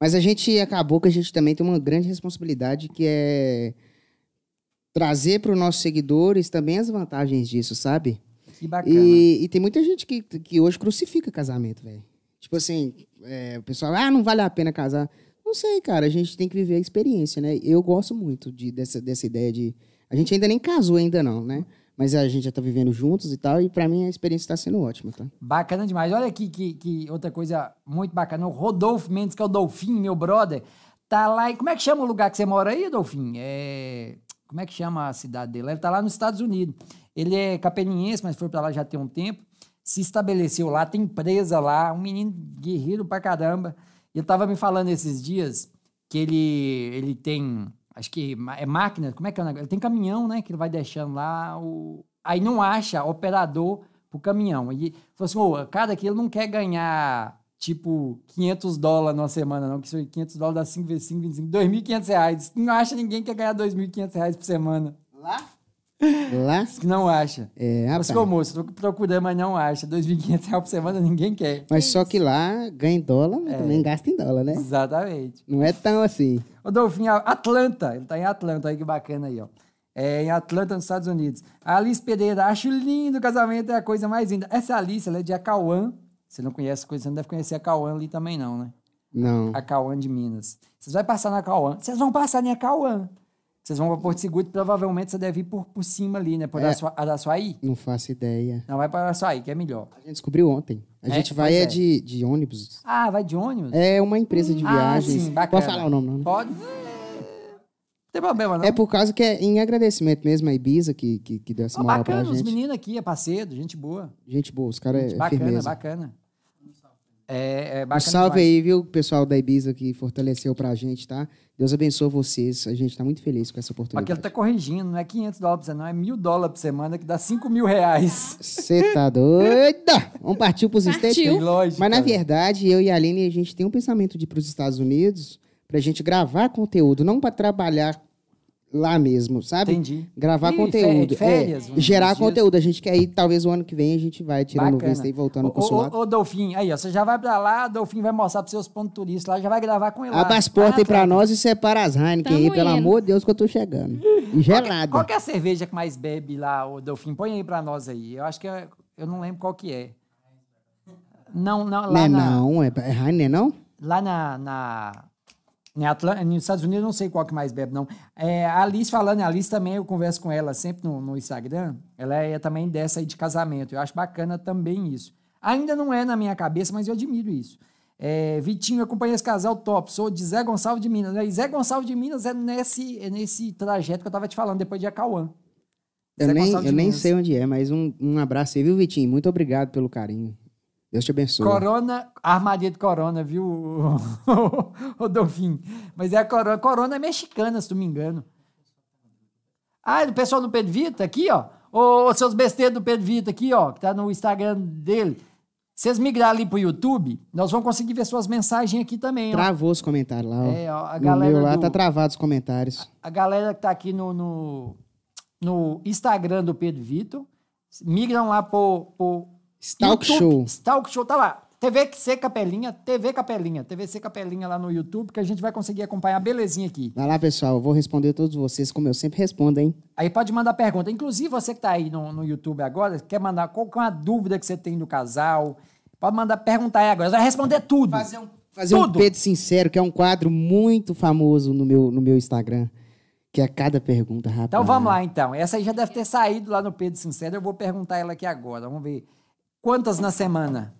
Mas a gente acabou que a gente também tem uma grande responsabilidade que é trazer para os nossos seguidores também as vantagens disso, sabe? Que bacana. E, e tem muita gente que, que hoje crucifica casamento, velho. Tipo assim, é, o pessoal, ah, não vale a pena casar. Não sei, cara, a gente tem que viver a experiência, né? Eu gosto muito de, dessa, dessa ideia de. A gente ainda nem casou, ainda não, né? Mas a gente já tá vivendo juntos e tal, e para mim a experiência tá sendo ótima, tá? Bacana demais. Olha aqui que, que outra coisa muito bacana. O Rodolfo Mendes, que é o Dolfim meu brother, tá lá. E como é que chama o lugar que você mora aí, Dolfim É... Como é que chama a cidade dele? Ele tá lá nos Estados Unidos. Ele é capelinhense, mas foi para lá já tem um tempo. Se estabeleceu lá, tem empresa lá, um menino guerreiro pra caramba. Ele tava me falando esses dias que ele, ele tem Acho que é máquina, como é que é o negócio? Tem caminhão, né? Que ele vai deixando lá. O... Aí não acha operador pro caminhão. E falou assim: ô, cara aqui ele não quer ganhar tipo 500 dólares numa semana, não, que isso 500 dólares dá 5 vezes 5, 25, 2.500 reais. Não acha ninguém que quer ganhar 2.500 reais por semana. Lá Lá? que Não acha. É, rapaz. Mas como, estou tá procurando, mas não acha. 2.500 reais por semana ninguém quer. Mas só que lá ganha em dólar, mas é. também gasta em dólar, né? Exatamente. Não é tão assim. Ô, Dolfinho, Atlanta. Ele tá em Atlanta, aí que bacana aí, ó. É, em Atlanta, nos Estados Unidos. A Alice Pereira, acho lindo o casamento, é a coisa mais linda. Essa Alice, ela é de Acauã. Você não conhece coisa, você não deve conhecer a Cauã ali também, não, né? Não. A Cauã de Minas. Vocês vão passar na Cauã. Vocês vão passar na Cauã. Vocês vão para Porto Seguro, provavelmente você deve ir por, por cima ali, né? Por é. Araçuaí? Não faço ideia. Não, vai para Araçuaí, que é melhor. A gente descobriu ontem. A é? gente vai é, é, de, de ônibus. Ah, vai de ônibus? É uma empresa de hum, ah, viagens. Ah, sim, bacana. Pode falar o nome, não? Né? Pode. É, não tem problema, não. É por causa que é em agradecimento mesmo a Ibiza que, que, que deu essa oh, moral bacana, gente. Bacana, os meninos aqui, é parceiro, gente boa. Gente boa, os caras é Bacana, firmeza. bacana. É, é bacana. Um salve demais. aí, viu, pessoal da Ibiza que fortaleceu pra gente, tá? Deus abençoe vocês. A gente tá muito feliz com essa oportunidade. aquilo ele tá corrigindo, não é 500 dólares, não, é mil dólares por semana, que dá 5 mil reais. Você tá doida? Vamos partir pros Estados Unidos. Mas na verdade, eu e a Aline, a gente tem um pensamento de ir pros Estados Unidos pra gente gravar conteúdo, não para trabalhar lá mesmo, sabe? Entendi. Gravar e conteúdo. É, férias, é, gerar assim? conteúdo. A gente quer ir, talvez o ano que vem a gente vai tirando o vista e voltando com o consulado. Ô, ô, Dolfim, aí, ó, você já vai pra lá, o Dolfim vai mostrar pros seus pontos turísticos lá, já vai gravar com ele. Abra as portas aí pra nós e separa as Heineken Tamo aí, indo. pelo amor de Deus que eu tô chegando. E é- gelada. Qual, qual, que é a cerveja que mais bebe lá, O Dolfim? Põe aí pra nós aí. Eu acho que é, eu não lembro qual que é. Não, não, lá não é na... não, é, é Heineken, não? Lá na... na... Em Atlanta, nos Estados Unidos, não sei qual que mais bebe, não. É, a Alice falando, a Alice também, eu converso com ela sempre no, no Instagram. Ela é também dessa aí de casamento. Eu acho bacana também isso. Ainda não é na minha cabeça, mas eu admiro isso. É, Vitinho, acompanha esse casal top. Sou de Zé Gonçalves de Minas. E Zé Gonçalves de Minas é nesse, é nesse trajeto que eu tava te falando, depois de Acauã. Eu, nem, eu nem sei onde é, mas um, um abraço aí, viu, Vitinho? Muito obrigado pelo carinho. Deus te abençoe. Corona, armadilha de corona, viu, Rodolfinho? Mas é a corona, corona é mexicana, se não me engano. Ah, é do pessoal do Pedro Vita, aqui, ó. Ô, seus besteiros do Pedro Vita, aqui, ó, que tá no Instagram dele. Vocês migrar ali pro YouTube, nós vamos conseguir ver suas mensagens aqui também. Ó. Travou os comentários lá, ó. É, ó, a galera. No meu lá do, tá travado os comentários. A, a, galera que tá aqui no, no, no Instagram do Pedro Vitor, migram lá pro, pro Stalk YouTube, Show. Stalk Show, tá lá. TVC Capelinha, TV Capelinha, TVC Capelinha lá no YouTube, que a gente vai conseguir acompanhar belezinha aqui. Vai lá, pessoal, eu vou responder todos vocês, como eu sempre respondo, hein? Aí pode mandar pergunta. Inclusive, você que tá aí no, no YouTube agora, quer mandar qual é dúvida que você tem do casal, pode mandar perguntar aí agora. vai responder tudo. Fazer um, fazer tudo. um Pedro Sincero, que é um quadro muito famoso no meu, no meu Instagram. Que é cada pergunta, rápida. Então vamos lá, então. Essa aí já deve ter saído lá no Pedro Sincero. Eu vou perguntar ela aqui agora. Vamos ver. Quantas na semana?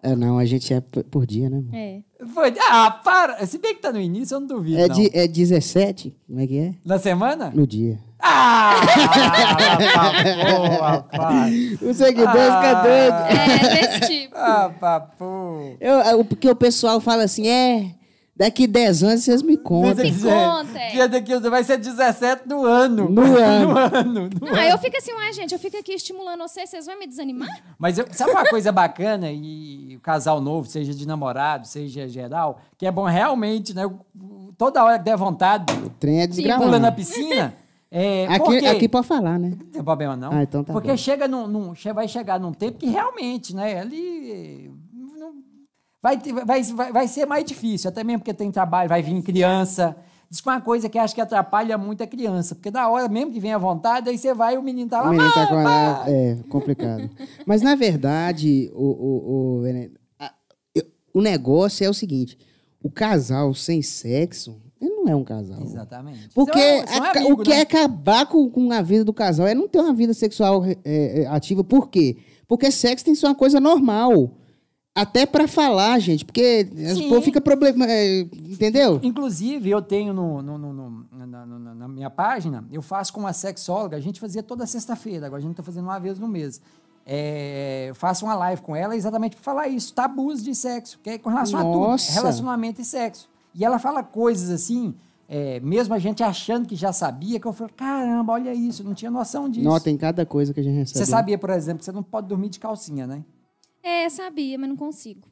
É, não, a gente é por dia, né? Amor? É. Foi, ah, para! Se bem que tá no início, eu não duvido. É, não. De, é 17? Como é que é? Na semana? No dia. Ah! ah pá, o seguidor ah, fica doido. É, desse tipo. Ah, papo. Eu, é, porque o pessoal fala assim, é. Daqui 10 anos vocês me contam. Me conta. Daqui vai ser 17 no ano. No ano. no ano. No não, ano. eu fico assim, ué, gente, eu fico aqui estimulando vocês, vocês vão me desanimar? Mas eu, sabe uma coisa bacana, e o casal novo, seja de namorado, seja geral, que é bom realmente, né? Toda hora que der vontade. O trem é desgramado. Pula na piscina. É, aqui, porque... aqui pode falar, né? Não tem problema, não. Ah, então tá porque bom. chega num, num, vai chegar num tempo que realmente, né? Ali Vai, vai, vai, ser mais difícil, até mesmo porque tem trabalho, vai vir criança. Diz que uma coisa que acho que atrapalha muito a é criança, porque da hora mesmo que vem à vontade, aí você vai e o menino tá lá. O menino tá com a... É, é, complicado. Mas, na verdade, o, o, o, é, né, o negócio é o seguinte: o casal sem sexo ele não é um casal. Exatamente. Porque são, são a, amigos, o que né? é acabar com, com a vida do casal é não ter uma vida sexual é, ativa. Por quê? Porque sexo tem que ser uma coisa normal. Até para falar, gente, porque o povo fica problema, é, entendeu? Inclusive, eu tenho no, no, no, na, na, na, minha página, eu faço com uma sexóloga, a gente fazia toda sexta-feira, agora a gente está fazendo uma vez no mês. É, eu faço uma live com ela exatamente para falar isso, tabus de sexo, que é com relação Nossa. a tudo, relacionamento e sexo. E ela fala coisas assim, é, mesmo a gente achando que já sabia, que eu falei, caramba, olha isso, não tinha noção disso. Nota em cada coisa que a gente recebe. Você né? sabia, por exemplo, que você não pode dormir de calcinha, né? É, sabia, mas não consigo.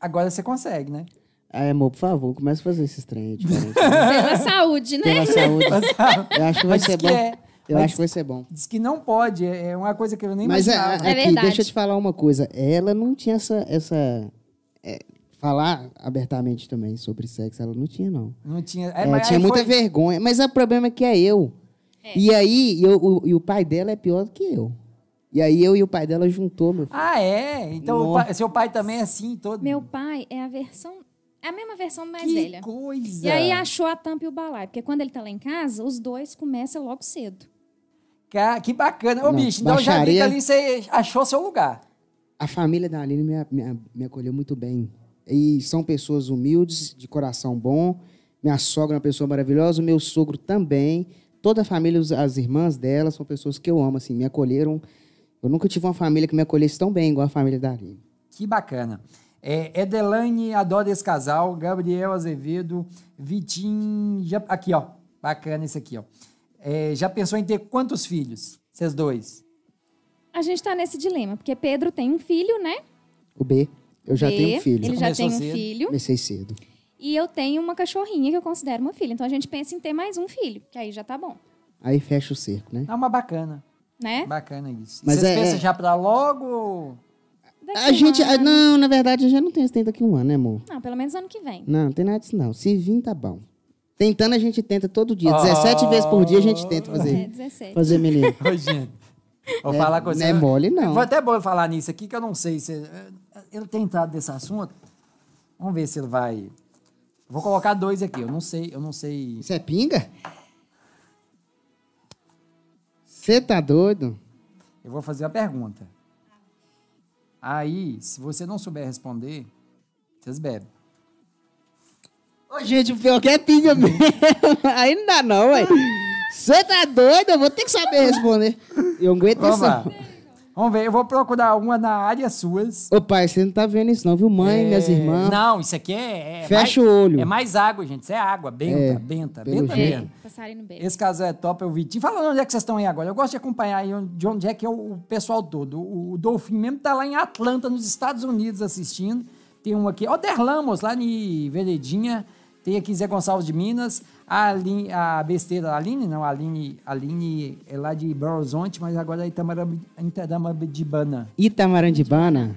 Agora você consegue, né? Ah, amor, por favor, começa a fazer esses treinos. Pela saúde, né? Pela saúde. Eu acho que vai ser bom. É. Eu acho que vai ser bom. Diz que não pode, é, é uma coisa que eu nem Mas é, imaginava. É, aqui, é deixa eu te falar uma coisa. Ela não tinha essa. essa é, falar abertamente também sobre sexo, ela não tinha, não. Não tinha. É, ela é, tinha muita foi... vergonha. Mas o problema é que é eu. E aí, eu, o, e o pai dela é pior do que eu. E aí eu e o pai dela juntou, meu filho. Ah, é? Então pai, seu pai também é assim todo? Meu pai é a versão... É a mesma versão mais que velha. Que coisa! E aí achou a tampa e o balai. Porque quando ele tá lá em casa, os dois começam logo cedo. que bacana. Ô, Não, bicho, então já ali você achou seu lugar. A família da Aline me, me, me acolheu muito bem. E são pessoas humildes, de coração bom. Minha sogra é uma pessoa maravilhosa, o meu sogro também. Toda a família, as irmãs dela, são pessoas que eu amo, assim, me acolheram eu nunca tive uma família que me acolhesse tão bem igual a família da Aline. Que bacana. É, Edelaine adora esse casal. Gabriel Azevedo, Vitinho. Já, aqui, ó. Bacana esse aqui, ó. É, já pensou em ter quantos filhos? Vocês dois? A gente tá nesse dilema, porque Pedro tem um filho, né? O B. Eu já B, tenho um filho. Ele já tem um filho. Comecei cedo. E eu tenho uma cachorrinha que eu considero uma filha. Então a gente pensa em ter mais um filho, que aí já tá bom. Aí fecha o cerco, né? É uma bacana né? Bacana isso. Mas Vocês é, pensam é... já pra logo? Daqui a um gente. ano. Não, na verdade, eu já não tenho stand daqui um ano, né, amor? Não, pelo menos ano que vem. Não, não tem nada disso, não. Se vir, tá bom. Tentando, a gente tenta todo dia. 17 vezes por dia a gente tenta É, fazer, 17. fazer menino. hoje gente. Vou É, falar com você. Não é mole, não. Foi até bom falar nisso aqui, que eu não sei se. Ele eh, tem entrado nesse assunto. Vamos ver se ele vai. Vou colocar dois aqui. Eu não sei, eu não sei. Isso é pinga? Você tá doido? Eu vou fazer a pergunta. Aí, se você não souber responder, vocês bebem. Ô, gente, o pior que é pinga mesmo. Aí não dá não, ué. Você tá doido? Eu vou ter que saber responder. Eu aguento Opa. essa... Vamos ver, eu vou procurar alguma na área suas. Ô pai, você não tá vendo isso não, viu? Mãe, é... minhas irmãs. Não, isso aqui é... é Fecha mais, o olho. É mais água, gente. Isso é água, benta, é, benta, benta, jeito. Esse casal é top, eu vi. Te Fala onde é que vocês estão aí agora. Eu gosto de acompanhar aí de onde é que é o pessoal todo. O, o mesmo tá lá em Atlanta, nos Estados Unidos, assistindo. Tem um aqui, Oder Lamos, lá em Veredinha. Tem aqui Zé Gonçalves de Minas. A, Aline, a besteira, a Aline, não, a Aline, a Aline é lá de Belo Horizonte, mas agora é Itamarandibana. Itamarandibana?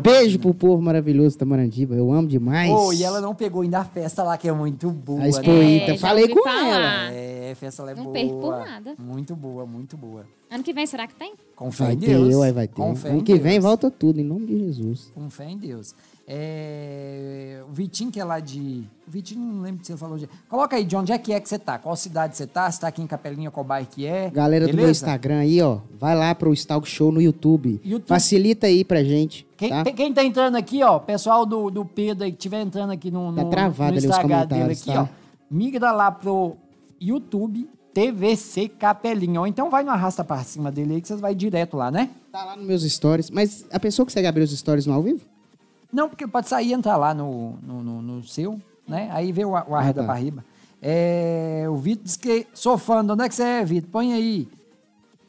Beijo pro povo maravilhoso Itamarandiba, eu amo demais. Oh, e ela não pegou ainda a festa lá, que é muito boa. A Expoita, né? é, falei com falar. ela. É, festa lá é não boa. Não perco por nada. Muito boa, muito boa. Ano que vem, será que tem? Com fé vai em Deus. Ter, eu, aí vai ter. Com ano que Deus. vem volta tudo, em nome de Jesus. Com fé em Deus. É... O Vitinho, que é lá de. O Vitinho, não lembro se você falou. De... Coloca aí de onde é que é que você tá. Qual cidade você tá? Se tá aqui em Capelinha, qual bairro que é. Galera Beleza? do meu Instagram aí, ó. Vai lá pro Stalk Show no YouTube. YouTube. Facilita aí pra gente. Quem tá? quem tá, entrando aqui, ó. Pessoal do, do Pedro aí que tiver entrando aqui no. Tá no tá travado no ali os comentários. Dele aqui, tá? ó. Migra lá pro YouTube TVC Capelinha. Ou então vai no arrasta para cima dele aí que vocês vai direto lá, né? Tá lá nos meus stories. Mas a pessoa consegue abrir os stories no ao vivo? Não, porque pode sair e entrar lá no, no, no, no seu, né? Aí vê o, o arra ah, tá. da É, o Vitor diz que sou fã. De onde é que você é, Vitor? Põe aí.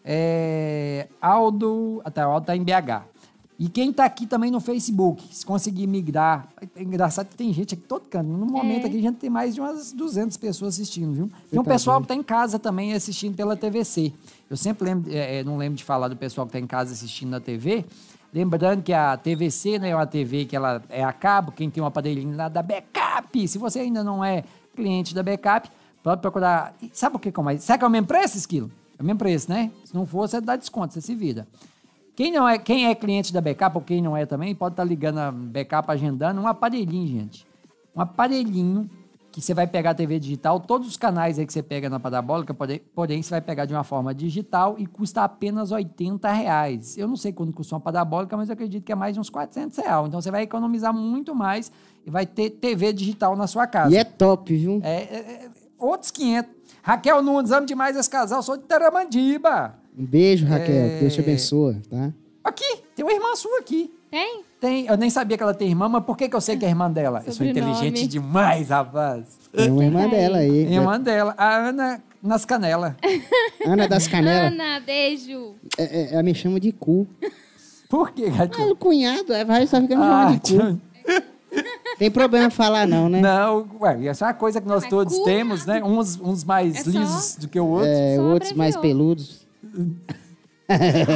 É, Aldo. até o Aldo tá em BH. E quem está aqui também no Facebook, se conseguir migrar. É engraçado que tem gente aqui todo canto. No momento é. aqui a gente tem mais de umas 200 pessoas assistindo, viu? Tem um pessoal né? que está em casa também assistindo pela TVC. Eu sempre lembro, é, é, não lembro de falar do pessoal que está em casa assistindo na TV. Lembrando que a TVC né, é uma TV que ela é a cabo. Quem tem um aparelhinho lá da Backup. Se você ainda não é cliente da Backup, pode procurar. Sabe o que é mais? Será que é o mesmo preço, Esquilo? É o mesmo preço, né? Se não for, você dá desconto, você se vira. Quem, não é, quem é cliente da Backup ou quem não é também, pode estar tá ligando a Backup, agendando um aparelhinho, gente. Um aparelhinho que você vai pegar a TV digital, todos os canais aí que você pega na parabólica, porém você vai pegar de uma forma digital e custa apenas 80 reais. Eu não sei quanto custa uma parabólica, mas eu acredito que é mais de uns 400 reais. Então você vai economizar muito mais e vai ter TV digital na sua casa. E é top, viu? É, é, é outros 500. Raquel Nunes, amo demais esse casal, sou de Taramandiba. Um beijo, Raquel. É... Deus te é. abençoe, tá? Aqui, tem uma irmã sua aqui. Tem? Tem. Eu nem sabia que ela tem irmã, mas por que, que eu sei que é irmã dela? eu sou inteligente demais, rapaz. Tem uma irmã dela aí. Tem irmã dela. A Ana nas canelas. Ana das canelas. Ana, beijo. É, é, ela me chama de cu. Por quê, gatinho? Ah, o cunhado, é, vai só ficando ah, de cu. Então. Tem problema falar não, né? Não, ué, essa é uma coisa que nós todos temos, né? Uns, uns mais é lisos do que outros. É, outros mais peludos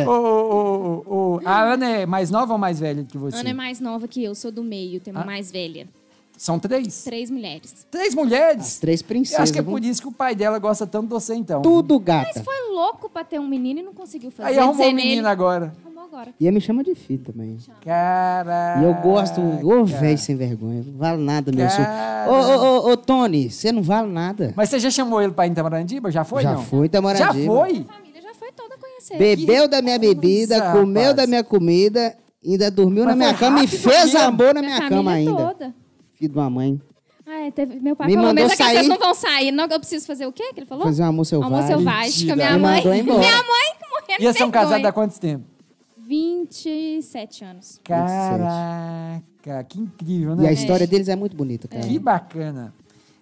oh, oh, oh, a Ana é mais nova ou mais velha que você? Ana é mais nova que eu, sou do meio, tem ah? mais velha. São três? Três mulheres. Três mulheres? As três princesas. Eu acho que é por isso que o pai dela gosta tanto de você, então. Tudo gata. Mas foi louco pra ter um menino e não conseguiu fazer. Aí arrumou um menino agora. Arrumou agora. E me chama de filho também. Cara. E eu gosto... Ô, oh, velho sem vergonha. Não vale nada, meu senhor. Ô, ô, Tony, você não vale nada. Mas você já chamou ele pra ir em Marandiba? Já foi, já não? Já foi Marandiba. Já foi? toda Bebeu da minha bebida, Nossa, comeu rapaz. da minha comida, ainda dormiu Mas na minha cama e fez amor na minha, minha cama ainda. Toda. Filho de uma mãe. Ah, é, teve, meu pai me falou, mandou mas sair. vocês não vão sair. Não, eu preciso fazer o quê que ele falou? Fazer um almoço selvagem. Amor selvagem com a minha mãe. Minha mãe E são casados há quanto tempo? 27 anos. Caraca, que incrível, né? E a história é. deles é muito bonita, cara. Que bacana.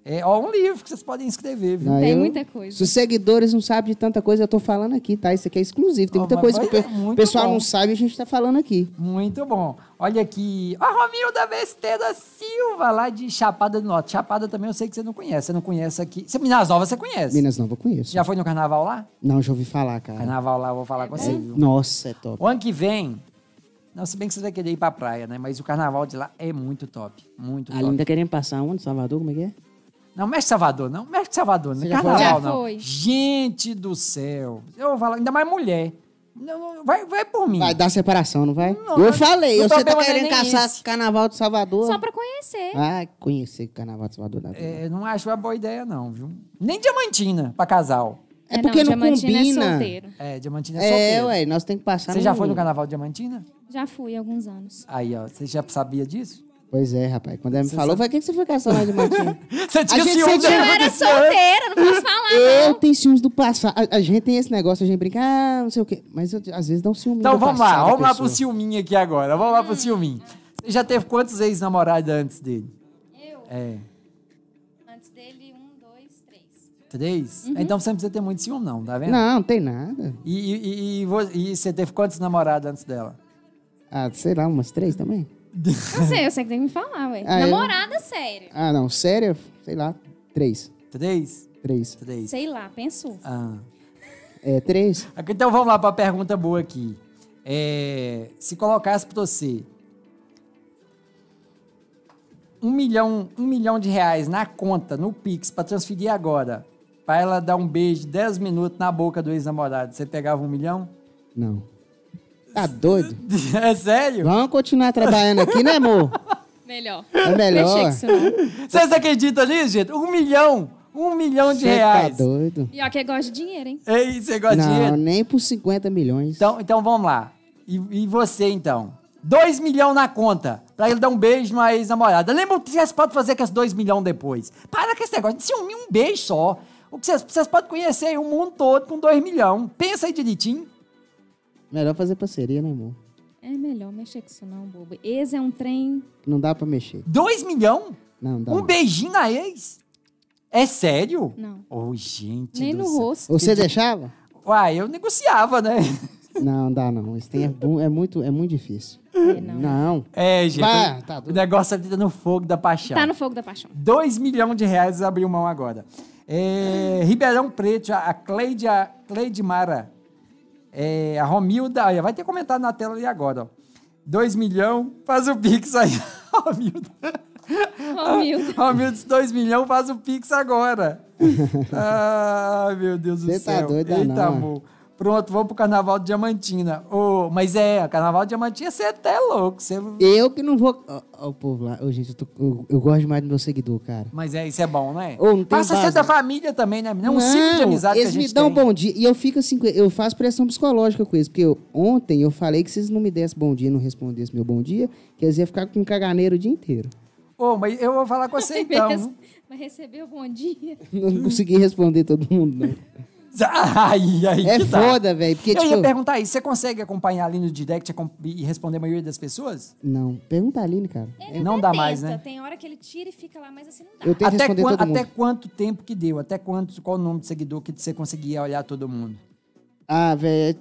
É ó, um livro que vocês podem escrever, Viu? Tem eu, muita coisa. Se os seguidores não sabem de tanta coisa, eu estou falando aqui, tá? Isso aqui é exclusivo. Tem muita oh, coisa que o é pessoal bom. não sabe e a gente está falando aqui. Muito bom. Olha aqui. A Romilda Besteira Silva, lá de Chapada do Norte. Chapada também eu sei que você não conhece. Você não conhece aqui. Você, Minas Novas você conhece? Minas Novas eu conheço. Já foi no carnaval lá? Não, já ouvi falar, cara. Carnaval lá, eu vou falar é com você. Nossa, é top. O ano que vem, não, se bem que você vai querer ir pra praia, né? Mas o carnaval de lá é muito top. Muito a top. A Linda querendo passar onde? Salvador, como é que é? Não, Mestre Salvador, não. Mestre Salvador, não. Carnaval, não. Gente do céu. Eu falo, ainda mais mulher. Não, vai, vai por mim. Vai dar separação, não vai? Não, eu falei, não você tá querendo caçar esse. Carnaval de Salvador. Só pra conhecer. Ah, conhecer Carnaval de Salvador. Nada. É, não acho uma boa ideia, não, viu? Nem Diamantina pra casal. É, é porque não, é combina. É, solteiro. é, Diamantina é, é solteiro. É, ué, nós temos que passar Você no... já foi no Carnaval de Diamantina? Já fui, alguns anos. Aí, ó, você já sabia disso? Pois é, rapaz. Quando ela me você falou, sabe? foi o que você foi caçar lá de Matinho? você tinha ciúmes? Eu era solteira, não posso falar, Eu é, não. tenho ciúmes do passado. A, a, gente tem esse negócio, a gente brinca, ah, não sei o quê. Mas eu, às vezes dá um ciúme Então vamos lá, vamos pessoa. lá pro ciúminho aqui agora. Vamos lá pro hum. ciúminho. Você já teve quantos ex-namorados antes dele? Eu? É. Antes dele, um, dois, três. Três? Uhum. Então você não precisa ter muito ciúme, não, tá vendo? Não, não tem nada. E, e, e, e você teve quantos namorados antes dela? Ah, sei lá, umas três também. Não sei, eu sei que tem que me falar, ué. Ah, é? Namorada, eu... Ah, não. Séria, sei lá, três. Três? Três. Três. Sei lá, pensou. Ah. É, três. Então vamos lá pra pergunta boa aqui. É, se colocasse pra você um milhão, um milhão de reais na conta, no Pix, pra transferir agora, pra ela dar um beijo de 10 minutos na boca do ex-namorado, você pegava um milhão? Não. Tá doido? É sério? Vamos continuar trabalhando aqui, né, amor? Melhor. É melhor. Vocês acreditam nisso, gente? Um milhão. Um milhão de Cê tá reais. Tá doido. E ó, que gosta de dinheiro, hein? Ei, você gosta Não, de dinheiro? Não, nem por 50 milhões. Então, então vamos lá. E, e você, então? dois milhões na conta. Pra ele dar um beijo na ex-namorada. Lembra o que vocês podem fazer com esses dois milhões depois? Para com esse negócio. Se um, um beijo só. O que vocês, vocês podem conhecer o mundo todo com dois milhões. Pensa aí direitinho. Melhor fazer parceria, né, amor? É melhor mexer com isso não, bobo. Ex é um trem... Não dá pra mexer. Dois milhões Não, não dá. Um beijinho na ex? É sério? Não. Ô, oh, gente Nem no céu. rosto. Você deixava? Uai, eu negociava, né? Não, não dá não. Isso tem, é, é, muito, é muito difícil. É, não. não. É, gente. tá o negócio ali é tá no fogo da paixão. Tá no fogo da paixão. dois milhões de reais abriu mão agora. É, Ribeirão Preto, a Cleide, a Cleide Mara é, a Romilda, vai ter comentado na tela ali agora, ó. 2 milhão, faz o Pix aí. Romilda. Romilda. Romilda, 2 milhão, faz o Pix agora. Ai, ah, meu Deus Cê do tá céu. Você tá doido, Eita, não. amor. Pronto, vamos pro Carnaval de Diamantina. Oh, mas é, Carnaval de Diamantina você é até louco. Você... Eu que não vou. Ó, oh, oh, povo lá. Oh, gente, eu, tô... eu, eu, gosto mais do meu seguidor, cara. Mas é, isso é bom, né? Oh, Passa a ser da família também, né? Não, não um ciclo de amizade eles que a gente me dão tem. Um bom dia. E eu fico assim, eu faço pressão psicológica com eles. Porque eu, ontem eu falei que se eles não me dessem bom dia não respondessem meu bom dia, que eles iam ficar com um caganeiro o dia inteiro. Ô, oh, mas eu vou falar com você então. mas recebeu bom dia? Não consegui responder todo mundo, não. Ai, ai, é foda, velho. Eu tipo... ia perguntar aí, você consegue acompanhar a no direct e responder a maioria das pessoas? Não. Pergunta a Aline, cara. Ele não dá tenta. mais, né? Tem hora que ele tira e fica lá, mas assim não dá. Eu tenho até, responder todo mundo. até quanto tempo que deu? Até quanto, qual o nome de seguidor que você conseguia olhar todo mundo? Ah, velho,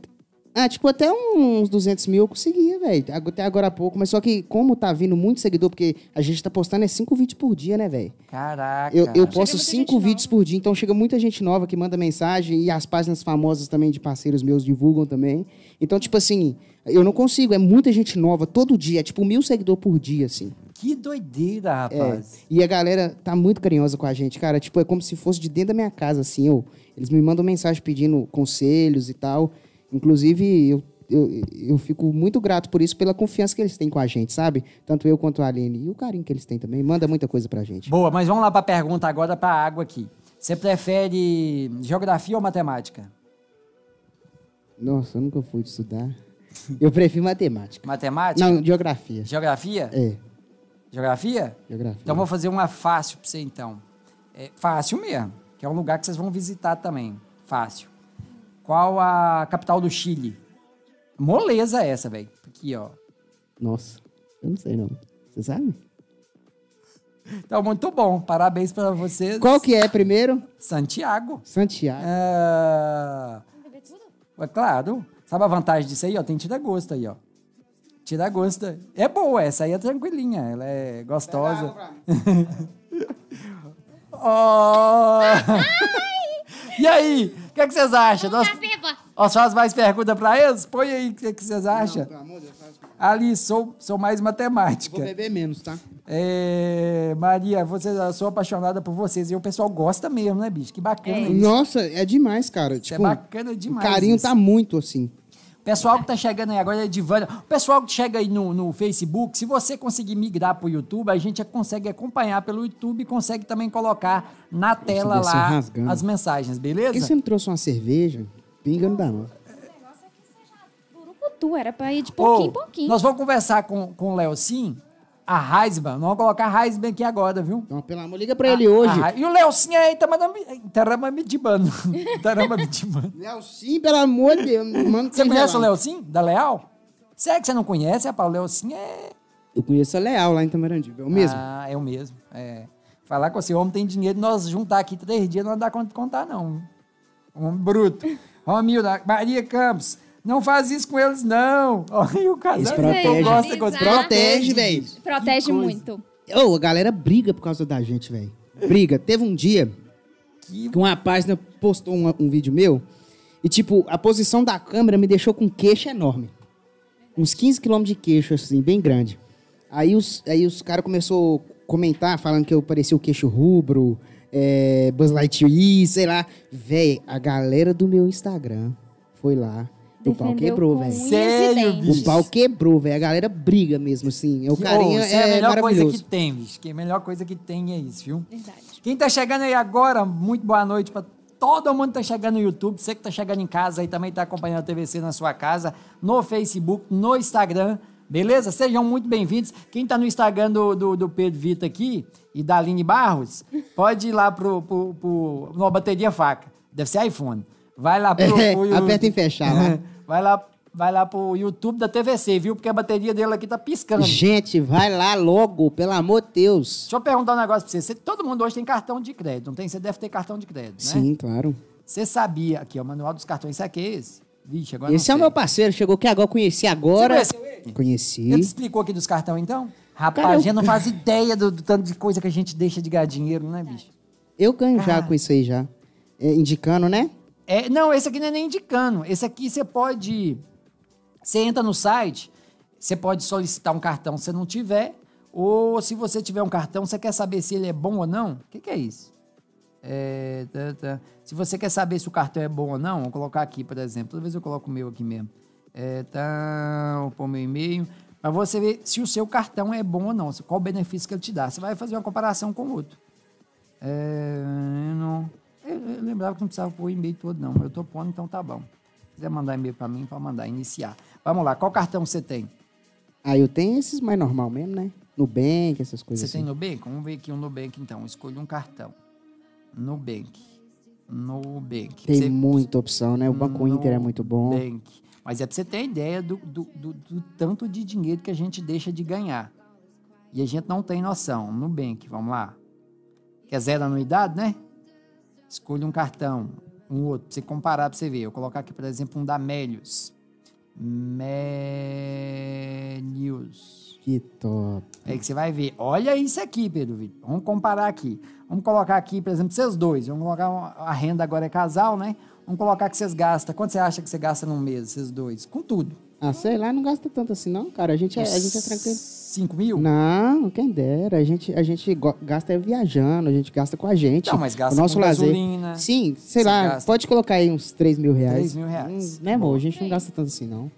ah, tipo, até uns 200 mil eu conseguia, velho. Até agora há pouco. Mas só que, como tá vindo muito seguidor, porque a gente tá postando é cinco vídeos por dia, né, velho? Caraca. Eu, eu posto cinco vídeos nova. por dia, então chega muita gente nova que manda mensagem e as páginas famosas também de parceiros meus divulgam também. Então, tipo assim, eu não consigo. É muita gente nova todo dia. É tipo mil seguidor por dia, assim. Que doideira, é, rapaz. É. E a galera tá muito carinhosa com a gente, cara. Tipo, é como se fosse de dentro da minha casa, assim. Eu, eles me mandam mensagem pedindo conselhos e tal. Inclusive, eu, eu, eu fico muito grato por isso, pela confiança que eles têm com a gente, sabe? Tanto eu quanto a Aline. E o carinho que eles têm também. Manda muita coisa pra gente. Boa, mas vamos lá pra pergunta agora pra água aqui. Você prefere geografia ou matemática? Nossa, eu nunca fui estudar. Eu prefiro matemática. Matemática? Não, geografia. Geografia? É. Geografia? Geografia. Então vou fazer uma fácil pra você então. É fácil mesmo, que é um lugar que vocês vão visitar também. Fácil. Qual a capital do Chile? Moleza essa, velho. Aqui, ó. Nossa, eu não sei não. Você sabe? Então, muito bom. Parabéns para vocês. Qual que é primeiro? Santiago. Santiago. É. é claro. Sabe a vantagem disso aí, ó? Tem tira gosto aí, ó. Tira gosto. É boa, essa aí é tranquilinha. Ela é gostosa. oh! e aí? O que, é que vocês acham? Nós, nós faz mais pergunta para eles? Põe aí o que, é que vocês acham. Não, amor Ali, sou, sou mais matemática. Eu vou beber menos, tá? É, Maria, vocês eu sou apaixonada por vocês. E o pessoal gosta mesmo, né, bicho? Que bacana é. isso. Nossa, é demais, cara. É tipo, é bacana demais. O carinho isso. tá muito assim. Pessoal que está chegando aí agora, Edivânia. O pessoal que chega aí no, no Facebook, se você conseguir migrar para o YouTube, a gente consegue acompanhar pelo YouTube e consegue também colocar na tela lá rasgando. as mensagens, beleza? Por que você não trouxe uma cerveja? Pinga Pingando da nossa é era para ir de pouquinho em pouquinho. Nós vamos conversar com, com o Léo Sim a Heisman. Não vou colocar a Heisman aqui agora, viu? Então, pelo amor, liga pra a, ele hoje. A, e o Leocinho aí tá mandando. Tarama Midimano. Tarama Midimano. Leocinho, pelo amor de Deus. Mano, você conhece o Leocinho? Da Leal? Se é que você não conhece, rapaz, o Leocinho é. Eu conheço a Leal lá em Tamarandib, é o mesmo? Ah, é o mesmo. É. Falar com você, homem tem dinheiro, nós juntar aqui três dias, não dá conta de contar, não. Homem bruto. Romilda, Maria Campos. Não faz isso com eles, não. E o casal. Eles protegem. Gosta, gosta. Protege, velho. Protege muito. oh, a galera briga por causa da gente, velho. Briga. Teve um dia que, que uma página postou um, um, vídeo meu e, tipo, a posição da câmera me deixou com queixo enorme. Uns 15 quilômetros de queixo, assim, bem grande. Aí os, aí os caras começou a comentar, falando que eu parecia o queixo rubro, é, Buzz Lightyear, sei lá. Véi, a galera do meu Instagram foi lá o pau quebrou, velho. Sério, bicho? O pau quebrou, velho. A galera briga mesmo, assim. É o carinha oh, é, é a é melhor coisa que tem, bicho. Que a melhor coisa que tem é isso, viu? Verdade. Quem tá chegando aí agora, muito boa noite para todo mundo que tá chegando no YouTube. Você que tá chegando em casa aí também tá acompanhando a TVC na sua casa, no Facebook, no Instagram. Beleza? Sejam muito bem-vindos. Quem tá no Instagram do, do, do Pedro Vita aqui e da Aline Barros, pode ir lá pro, pro, pro, pro no Bateria Faca. Deve ser iPhone. Vai lá pro. É, aperta e fecha lá. Vai lá Vai lá pro YouTube da TVC, viu? Porque a bateria dele aqui tá piscando. Gente, vai lá logo, pelo amor de Deus. Deixa eu perguntar um negócio pra você. você. Todo mundo hoje tem cartão de crédito, não tem? Você deve ter cartão de crédito, né? Sim, claro. Você sabia. Aqui, ó, o manual dos cartões. Isso aqui é esse? Vixe, agora Esse é o meu parceiro, chegou aqui agora, conheci agora. Você conheceu ele? Conheci. Ele te explicou aqui dos cartões, então? Rapaz, Cara, eu... a gente não faz ideia do, do, tanto de coisa que a gente deixa de ganhar dinheiro, né, bicho? Eu ganho já com isso aí, já. É, indicando, né? É, não, esse aqui não é nem indicando. Esse aqui você pode. Você entra no site, você pode solicitar um cartão se não tiver. Ou se você tiver um cartão, você quer saber se ele é bom ou não? O que, que é isso? É, tá, tá. Se você quer saber se o cartão é bom ou não, vou colocar aqui, por exemplo. Toda vez eu coloco o meu aqui mesmo. É, tá, vou pôr meu e-mail. Para você ver se o seu cartão é bom ou não, qual o benefício que ele te dá. Você vai fazer uma comparação com o outro. É, não. Eu lembrava que não precisava pôr o e-mail todo, não. Eu estou pondo, então tá bom. Se quiser mandar e-mail para mim, pode mandar, iniciar. Vamos lá, qual cartão você tem? Ah, eu tenho esses mais normal mesmo, né? Nubank, essas coisas Você assim. tem Nubank? Vamos ver aqui o um Nubank, então. Escolha um cartão. Nubank. Nubank. Tem você... muita opção, né? O Banco Nubank. Inter é muito bom. Nubank. Mas é pra você ter ideia do, do, do, do tanto de dinheiro que a gente deixa de ganhar. E a gente não tem noção. Nubank, vamos lá. Quer zero anuidade, né? Escolha um cartão, um outro, pra você comparar, pra você ver. Eu vou colocar aqui, por exemplo, um da Melius. Melius. Que top. É que você vai ver. Olha isso aqui, Pedro Vitor. Vamos comparar aqui. Vamos colocar aqui, por exemplo, vocês dois. Vamos colocar a renda agora é casal, né? Vamos colocar que vocês gastam. Quanto você acha que você gasta num mês, vocês dois? Com tudo. Ah, sei lá, não gasta tanto assim, não, cara. A gente é, a gente é tranquilo. 5 mil? Não, quem dera. A gente, a gente gasta viajando, a gente gasta com a gente. Não, mas gasta o nosso com lazer. gasolina. Sim, sei lá, gasta. pode colocar aí uns 3 mil reais. 3 mil reais. Hum, né, amor? A gente não gasta tanto assim, não.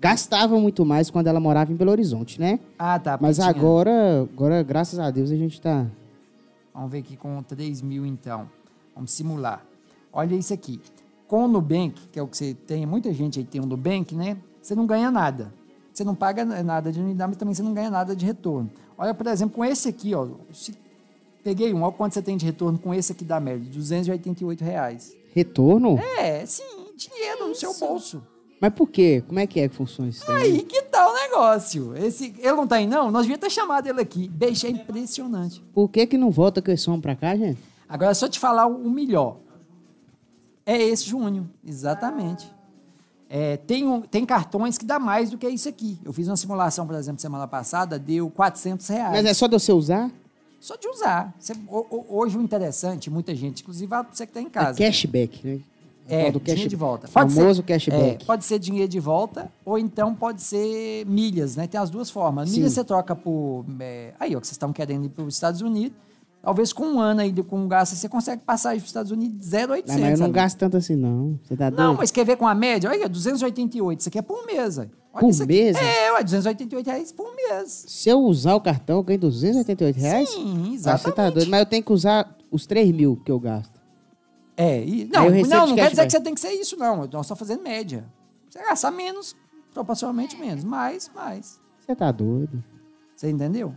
Gastava muito mais quando ela morava em Belo Horizonte, né? Ah, tá. Mas agora, agora, graças a Deus, a gente tá... Vamos ver aqui com 3 mil, então. Vamos simular. Olha isso aqui. Com o Nubank, que é o que você tem, muita gente aí tem um Nubank, né? você não ganha nada. Você não paga nada de unidade, mas também você não ganha nada de retorno. Olha, por exemplo, com esse aqui, ó, peguei um, olha quanto você tem de retorno com esse aqui da média, 288 reais. Retorno? É, sim, dinheiro no seu bolso. Mas por quê? Como é que é que funciona isso? Aí, aí? que tal tá o negócio? Esse, ele não tá aí, não? Nós devíamos ter chamado ele aqui. Beijo, é impressionante. Por que que não volta com esse homem pra cá, gente? Agora, só te falar o melhor. É esse Junho, exatamente. É, tem, um, tem cartões que dá mais do que isso aqui. Eu fiz uma simulação, por exemplo, semana passada, deu 400 reais. Mas é só de você usar? Só de usar. Você, hoje o interessante, muita gente, inclusive você que está em é casa. É cashback, né? É, do dinheiro de volta. Pode famoso ser, cashback. É, pode ser dinheiro de volta ou então pode ser milhas, né? Tem as duas formas. Milhas Sim. você troca por... É, aí, ó, que vocês estão querendo ir para os Estados Unidos talvez com um ano aí, com um gasto, você consegue passar para os Estados Unidos 0,800. Não, mas eu não sabe? gasto tanto assim, não. Você tá não, mas quer ver com a média? Olha, 288. Isso aqui é por mês. Olha por mês? É, ué, 288 reais por mês. Se eu usar o cartão, eu ganho 288 reais? Sim, exatamente. Ah, você tá doido. Mas eu tenho que usar os 3 mil que eu gasto. É, e, não, não, não quer dizer que você tem que ser isso, não. Nós estamos fazendo média. Você gastar menos, proporcionalmente menos. Mais, mais. Você tá doido. Você entendeu?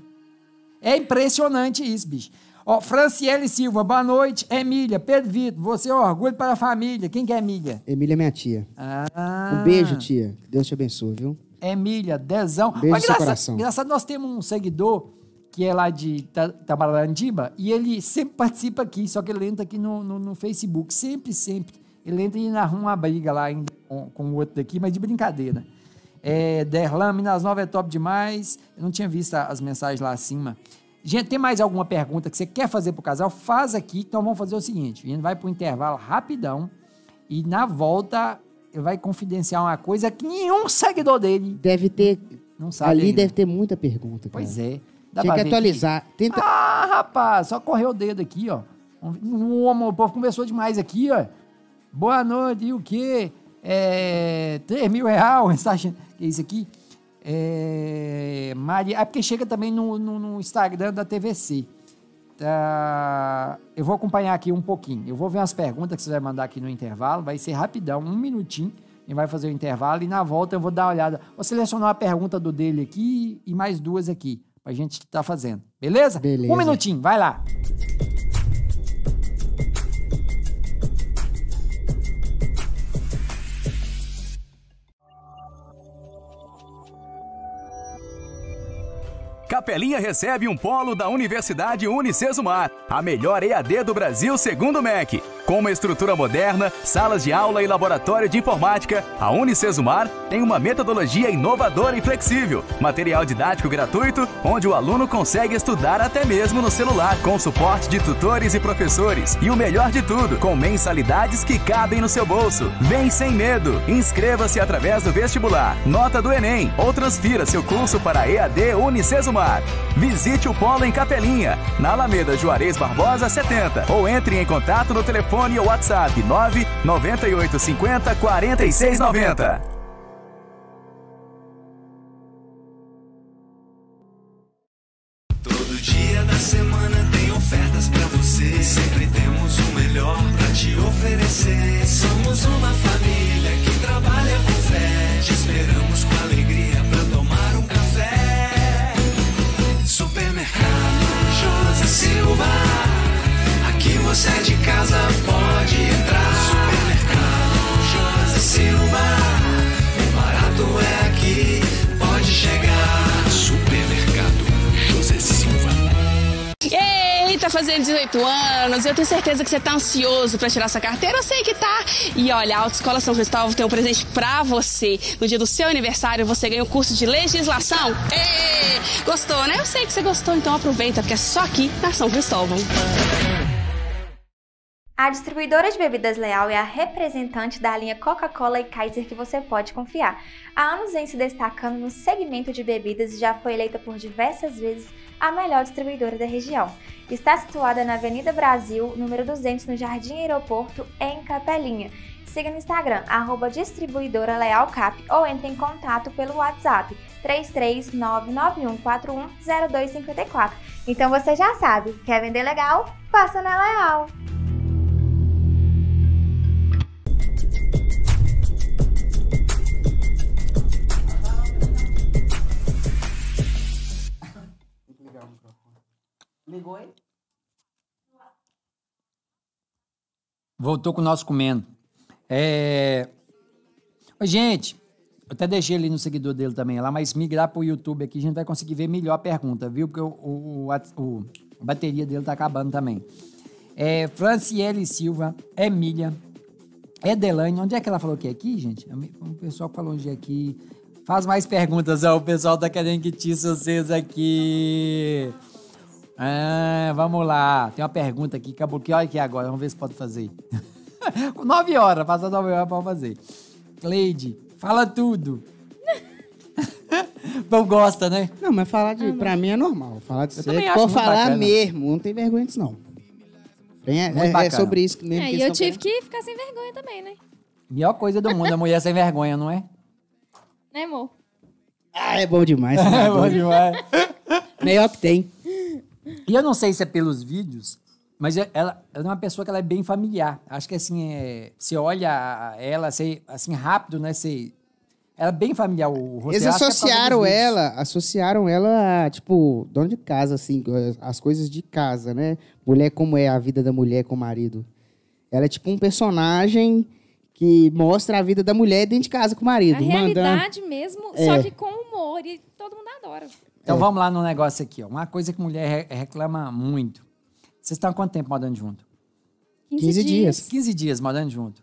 É impressionante isso, bicho. Ó, Franciele Silva, boa noite. Emília, Pedro Vitor, você é orgulho para a família. Quem que é Emília? Emília é minha tia. Ah. Um beijo, tia. Deus te abençoe, viu? Emília, dezão. Beijo Mas, no seu coração. Engraçado, nós temos um seguidor que é lá de Tabarandiba e ele sempre participa aqui, só que ele entra aqui no, no, no Facebook. Sempre, sempre. Ele entra e narra uma briga lá ainda com, com o outro daqui, mas de brincadeira. É, Derlan, Minas Nova é top demais. Eu não tinha visto as mensagens lá acima. Gente, tem mais alguma pergunta que você quer fazer para o casal? Faz aqui, então vamos fazer o seguinte: a gente vai para o intervalo rapidão e na volta vai confidenciar uma coisa que nenhum seguidor dele deve ter. Não sabe. Ali ainda. deve ter muita pergunta. Cara. Pois é. Dá Tinha que atualizar. Tenta... Ah, rapaz, só correu o dedo aqui, ó. O povo começou demais aqui, ó. Boa noite, e o quê? É, 3 mil reais, que é isso aqui? É, Maria, ah, é porque chega também no, no, no Instagram da TVC. Tá, eu vou acompanhar aqui um pouquinho. Eu vou ver umas perguntas que você vai mandar aqui no intervalo. Vai ser rapidão, um minutinho. E vai fazer o intervalo e na volta eu vou dar uma olhada. Vou selecionar uma pergunta do dele aqui e mais duas aqui, pra gente que tá fazendo. Beleza? Beleza? Um minutinho, vai lá. Capelinha recebe um polo da Universidade Unicesumar, a melhor EAD do Brasil segundo o MEC. Com uma estrutura moderna, salas de aula e laboratório de informática, a Unicesumar tem uma metodologia inovadora e flexível, material didático gratuito, onde o aluno consegue estudar até mesmo no celular, com suporte de tutores e professores. E o melhor de tudo, com mensalidades que cabem no seu bolso. Vem sem medo! Inscreva-se através do vestibular, nota do Enem ou transfira seu curso para a EAD Unicesumar. Visite o Polo em Capelinha, na Alameda Juarez Barbosa 70, ou entre em contato no telefone telefone ou WhatsApp 99850 4690. certeza que você está ansioso para tirar sua carteira? Eu sei que tá. E olha, a Autoescola São Cristóvão tem um presente para você. No dia do seu aniversário, você ganha o um curso de legislação. Gostou, né? Eu sei que você gostou, então aproveita, porque é só aqui na São Cristóvão. A distribuidora de bebidas Leal é a representante da linha Coca-Cola e Kaiser que você pode confiar. Há anos vem se destacando no segmento de bebidas e já foi eleita por diversas vezes a melhor distribuidora da região. Está situada na Avenida Brasil, número 200, no Jardim Aeroporto, em Capelinha. Siga no Instagram, arroba distribuidora ou entre em contato pelo WhatsApp 33991410254. Então você já sabe, quer vender legal? Passa na Leal! Ligou aí? Voltou com o nosso comendo. É... Gente, eu até deixei ali no seguidor dele também lá, mas migrar para o YouTube aqui, a gente vai conseguir ver melhor a pergunta, viu? Porque o, o, o a bateria dele tá acabando também. É, Franciele Silva, Emília, é Edelane, é onde é que ela falou que é aqui, gente? É o pessoal falou onde é aqui. Faz mais perguntas, ó, o pessoal tá querendo que tisse vocês aqui. Não. Ah, vamos lá. Tem uma pergunta aqui, acabou que olha aqui agora, vamos ver se pode fazer. Nove horas, passar nove horas pra fazer. Cleide, fala tudo. Não gosta, né? Não, mas falar de. Ah, pra mim é normal. Falar de sexo. Por falar bacana. mesmo. Não tem vergonha disso, não. É, é sobre isso mesmo. É, e eu tive que ficar sem vergonha também, né? Melhor coisa do mundo, a mulher sem vergonha, não é? Né, amor? Ah, é bom demais. é tá bom demais. Melhor que tem. E eu não sei se é pelos vídeos, mas é, ela, ela, é uma pessoa que ela é bem familiar. Acho que assim, é, você olha ela você, assim rápido, né? Você, ela é bem familiar, o roteiro. É Eles associaram é ela, associaram ela a, tipo, dono de casa, assim, as coisas de casa, né? Mulher, como é a vida da mulher com o marido. Ela é tipo um personagem que mostra a vida da mulher dentro de casa com o marido. A mandando... realidade mesmo, é. só que com humor, e todo mundo adora. Então vamos lá no negócio aqui. Ó. Uma coisa que mulher reclama muito. Vocês estão há quanto tempo morando junto? 15, 15 dias. 15 dias morando junto.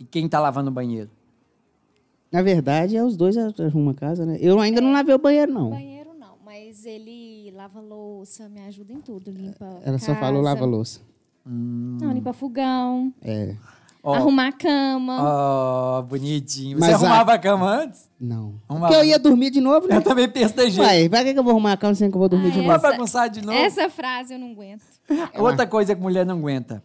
E quem está lavando o banheiro? Na verdade, é os dois arrumam a casa, né? Eu ainda é, não lavei o banheiro, não. Banheiro não, mas ele lava louça, me ajuda em tudo, limpa. Ela casa. só falou lava louça. Hum. Não, limpa fogão. É arrumar a cama. Ó, bonitinho. Você Mas arrumava a cama antes? Não. Arrumava. Porque eu ia dormir de novo, né? Eu também pestejei. Vai, vai pra que eu vou arrumar a cama sendo que eu vou dormir ah, de novo? Vai essa- bagunçar de novo. Essa frase eu não aguento. Outra coisa que mulher não aguenta.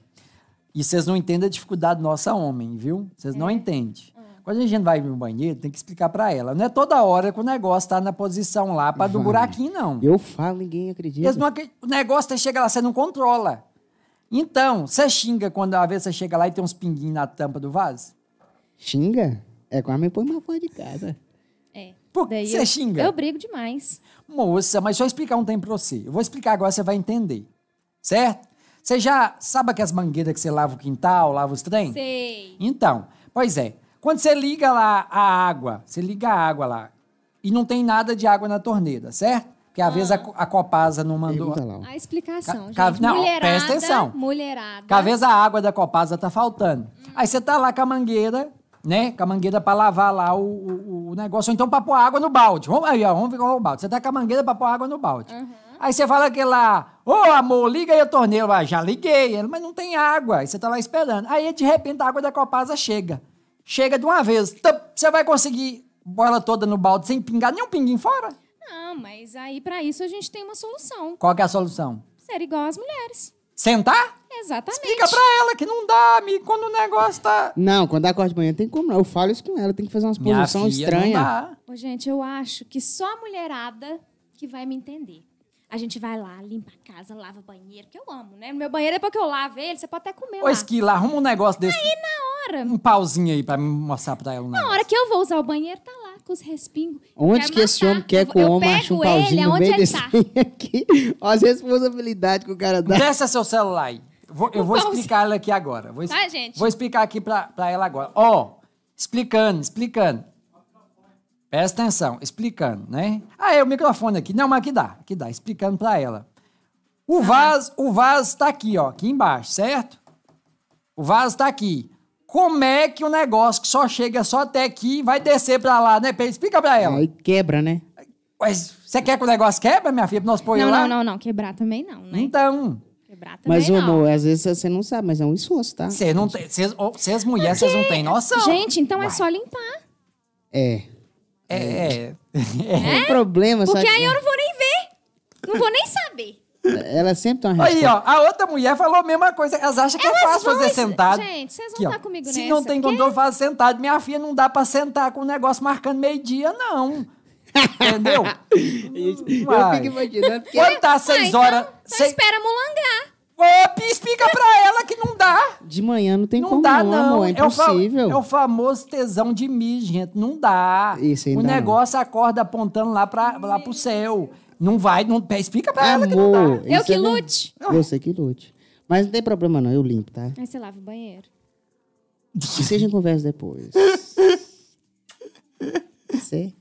E vocês não entendem a dificuldade nossa homem, viu? Vocês não é. entendem. Ah. Quando a gente vai no banheiro, tem que explicar pra ela. Não é toda hora que o negócio tá na posição lá para do buraquinho, não. Eu falo, ninguém acredita. não O negócio tá, chega lá, você não controla. Então, você xinga quando a vez você chega lá e tem uns pinguinhos na tampa do vaso? Xinga? É a me põe uma fora de casa. É. Por que você xinga? Eu brigo demais. Moça, mas só explicar um tempo pra você. Eu vou explicar agora, você vai entender. Certo? Você já sabe aquelas mangueiras que você lava o quintal, lava os trem? Sei. Então, pois é. Quando você liga lá a água, você liga a água lá e não tem nada de água na torneira, certo? que às vezes a, a Copasa não mandou. A explicação, ca, gente. Não, mulherada, presta atenção. Mulherada. Que às vezes a água da Copasa tá faltando. Hum. Aí você tá lá com a mangueira, né? Com a mangueira para lavar lá o, o, o, negócio, ou então para pôr água no balde. Vamos, aí, ó, vamos ficar é o balde. Você tá com a mangueira para pôr água no balde. Uhum. Aí você fala que lá, ô oh, amor, liga aí a torneira. Ah, já liguei, Ele, mas não tem água. Aí você tá lá esperando. Aí de repente a água da Copasa chega. Chega de uma vez. Você vai conseguir bola toda no balde sem pingar nenhum pinguinho fora? Não, mas aí para isso a gente tem uma solução. Qual é a solução? Ser igual às mulheres. Sentar? Exatamente. Explica pra ela que não dá, amigo, quando o negócio tá. Não, quando acorda de manhã tem como Eu falo isso com ela, tem que fazer umas posições estranhas. Ô, gente, eu acho que só a mulherada que vai me entender. A gente vai lá, limpa a casa, lava o banheiro, que eu amo, né? Meu banheiro, depois é que eu lavo ele, você pode até comer. Ô, lá. Esquila, arruma um negócio desse. Aí, na hora. Um pauzinho aí pra mostrar pra ela. Um na negócio. hora que eu vou usar o banheiro, tá lá com os respingos. Onde que matar. esse homem quer com o homem ache um pauzinho ele, no meio é desse tá? aqui? Olha as responsabilidades que o cara dá. Desce seu celular aí. Vou, eu vou pauzinho. explicar ela aqui agora. Vou, tá, gente? Vou explicar aqui pra, pra ela agora. Ó, oh, explicando, explicando. Presta atenção, explicando, né? Ah, é o microfone aqui. Não, mas aqui dá, aqui dá, explicando pra ela. O tá. vaso, o vaso tá aqui, ó, aqui embaixo, certo? O vaso tá aqui como é que um negócio que só chega só até aqui vai descer pra lá, né, Pedro? Explica pra ela. Aí quebra, né? Mas você quer que o negócio quebra, minha filha, pra nós pôr não, lá? Não, não, não, quebrar também não, né? Então... Quebrar também mas, não. amor, às vezes você não sabe, mas é um esforço, tá? Vocês não tem, cês, cês mulheres, vocês não têm noção. Gente, então Uai. é só limpar. É. É. É. é. é. Um problema, Porque sabe? aí eu não vou nem ver. Não vou nem saber. Ela sempre tem uma Aí, ó, a outra mulher falou a mesma coisa. Elas acham que é Elas é fácil vão... fazer sentado. Gente, vocês vão estar tá comigo se nessa. Se não tem controle, faz sentado. Minha filha não dá pra sentar com o negócio marcando meio-dia, não. Entendeu? eu fico imaginando. Porque... Quando tá ah, seis então horas. Então, seis... espera mulangar. Ô, explica pra ela que não dá. De manhã não tem não como dá, não, amor. É, é impossível. É o, famoso tesão de mim, gente. Não dá. Isso aí O negócio não. acorda apontando lá, pra, lá pro céu. Não vai, não explica pra ela que não dá. Tá. Eu que é lute. Você que lute. Mas não tem problema não, eu limpo, tá? Aí você lava o banheiro. Que seja em conversa depois. Sei.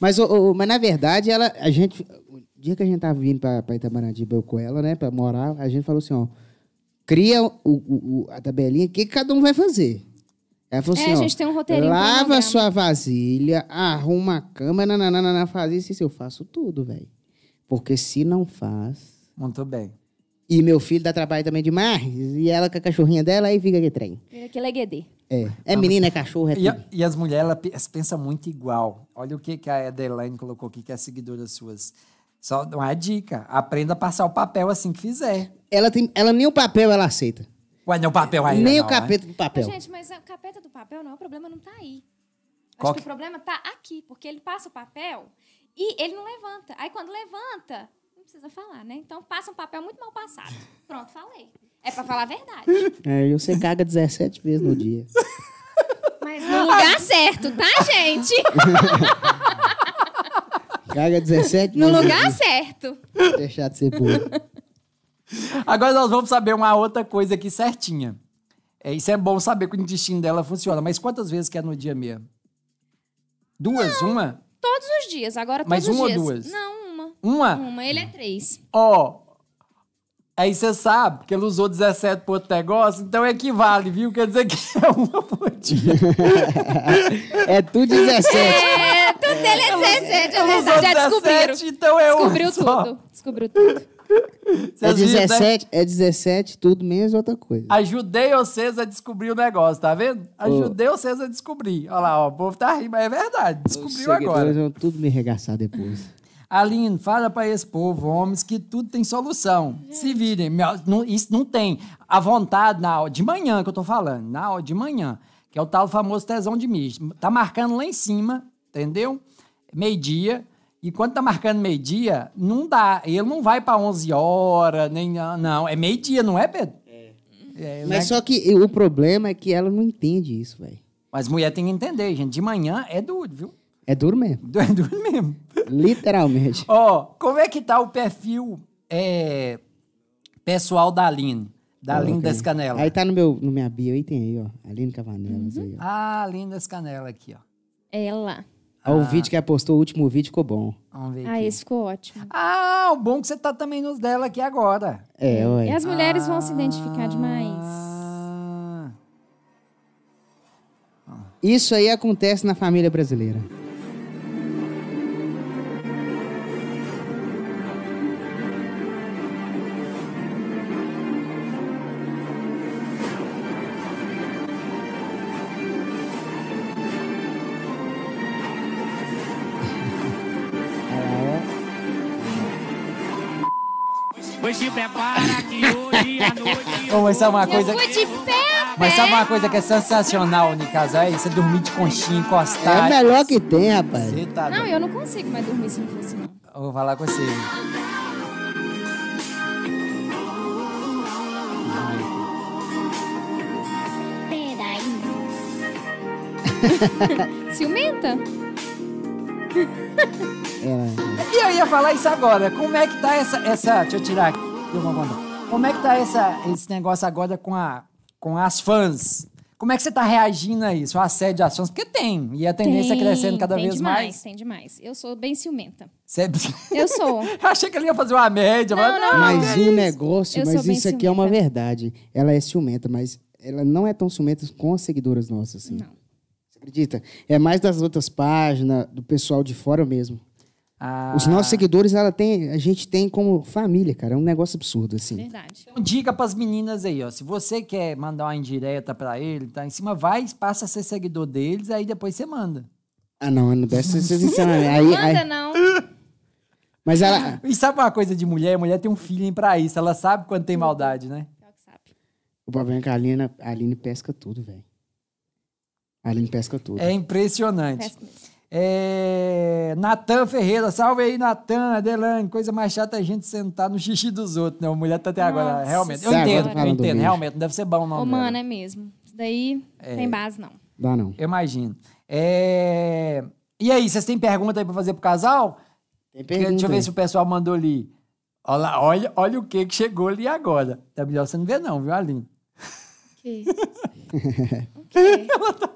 Mas, mas na verdade, ela, a gente, o dia que a gente tava vindo pra, pra Itamaratiba, eu com ela, né, pra morar, a gente falou assim, ó, cria o- o- o- a tabelinha, o que cada um vai fazer? Ela falou É, assim, a ó, gente tem um roteirinho. lava a sua né? vasilha, arruma a cama, nananana, faz isso, isso, eu faço tudo, velho. Porque se não faz. Muito bem. E meu filho dá trabalho também demais. E ela com a cachorrinha dela, aí fica que trem. Aquilo é guedê. É, é menina, é cachorro, é e, E as mulheres, elas pensam muito igual. Olha o que, que a Adelaine colocou aqui, que é seguidora suas. Só uma dica, aprenda a passar o papel assim que fizer. Ela, tem, ela nem o papel ela aceita. Ué, nem o papel aí. Nem não, o né? capeta né? do papel. gente, mas o capeta do papel não, o problema não tá aí. Qual Acho que, que o problema tá aqui, porque ele passa o papel e ele não levanta. Aí quando levanta, não precisa falar, né? Então passa um papel muito mal passado. Pronto, falei. É pra falar a verdade. É, e você caga 17 vezes no dia. Mas no lugar certo, tá, gente? caga 17 No vezes. lugar certo. Deixar de ser burro. Agora nós vamos saber uma outra coisa aqui certinha. É, isso é bom saber que o intestino dela funciona, mas quantas vezes que é no dia mesmo? Duas? Uma? Todos os dias, agora Mas todos os dias. Mas uma ou duas? Não, uma. Uma? Uma, ele é três. Ó, oh, Aí você sabe que ele usou 17 pro outro negócio, então equivale, viu? Quer dizer que é uma por dia. é tu 17. É, tu dele é 17, é verdade. Já descobriram. Então é Descobriu tudo. Descobriu tudo. É 17, né? é 17, tudo menos outra coisa. Ajudei vocês a descobrir o negócio, tá vendo? Ajudei vocês a descobrir. Olha lá, ó, o povo tá rindo, mas é verdade. Descobriu Os agora. vão tudo me regaçar depois. Aline, fala para esse povo, homens, que tudo tem solução. Gente. Se virem. Não, isso não tem. A vontade na hora de manhã que eu tô falando, na hora de manhã, que é o tal famoso tesão de mijo. Tá marcando lá em cima, entendeu? Meio-dia e quando tá marcando meio-dia, não dá. Ele não vai para 11 horas, nem. Não, é meio-dia, não é, Pedro? É. é Mas é... só que o problema é que ela não entende isso, velho. Mas mulher tem que entender, gente. De manhã é duro, viu? É duro mesmo. É duro mesmo. Literalmente. Ó, oh, como é que tá o perfil é, pessoal da Aline? Da Aline das Canelas. Aí tá no meu, no minha bio, aí tem aí, ó. Aline Cavanelas. Uhum. Aí, ó. Ah, Aline das Canelas aqui, ó. Ela. Ah. O vídeo que apostou, postou, o último vídeo, ficou bom. Vamos ver Ah, aqui. esse ficou ótimo. Ah, o bom que você tá também nos dela aqui agora. É, E olha. as mulheres vão se ah. identificar demais. Isso aí acontece na família brasileira. Mas sabe uma coisa. Eu fui de pé, mas sabe uma coisa que é sensacional, Nicasar? É você dormir de conchinha, encostar. É melhor que tem, rapaz. Você tá Não, eu não consigo mais dormir se não fosse não. vou falar com você. Ciumenta? É. Né? E eu ia falar isso agora. Como é que tá essa. essa... Deixa eu tirar aqui. Deu uma vontade. Como é que tá essa, esse negócio agora com, a, com as fãs? Como é que você tá reagindo a isso? O assédio às fãs? Porque tem, e a tendência é tem, crescendo cada vez demais, mais. Tem demais, Eu sou bem ciumenta. Você... É eu sou. eu achei que ele ia fazer uma média, não, mas não. Mas o negócio, eu mas isso aqui é uma verdade. Ela é ciumenta, mas ela não é tão ciumenta com as seguidoras nossas, assim. Não. Você acredita? É mais das outras páginas, do pessoal de fora mesmo. Ah. Os nossos seguidores, ela tem, a gente tem como família, cara. É um negócio absurdo, assim. Verdade. Então, dica pras meninas aí, ó. Se você quer mandar uma indireta pra ele, tá em cima, vai, passa a ser seguidor deles, aí depois você manda. Ah, não, não dessa vocês ensinam. Né? Aí, não manda, aí... não. Mas ela. E sabe uma coisa de mulher? Mulher tem um feeling pra isso. Ela sabe quando tem uhum. maldade, né? O problema é que a Aline, a Aline pesca tudo, velho. A Aline pesca tudo. É impressionante. Pesca mesmo. É, Natan Ferreira, salve aí, Natan, Adelane. Coisa mais chata é a gente sentar no xixi dos outros, né? O mulher tá até Nossa, agora, realmente. Eu entendo, eu entendo, realmente. Não deve ser bom, não. Humano, né? é mesmo. Isso daí é, tem base, não. Dá, não. Eu imagino. É, e aí, vocês têm pergunta aí pra fazer pro casal? Tem pergunta. Deixa eu ver se o pessoal mandou ali. Olha, olha, olha o que que chegou ali agora. Tá melhor você não ver, não, viu, Aline? O quê? o quê? Ela tá...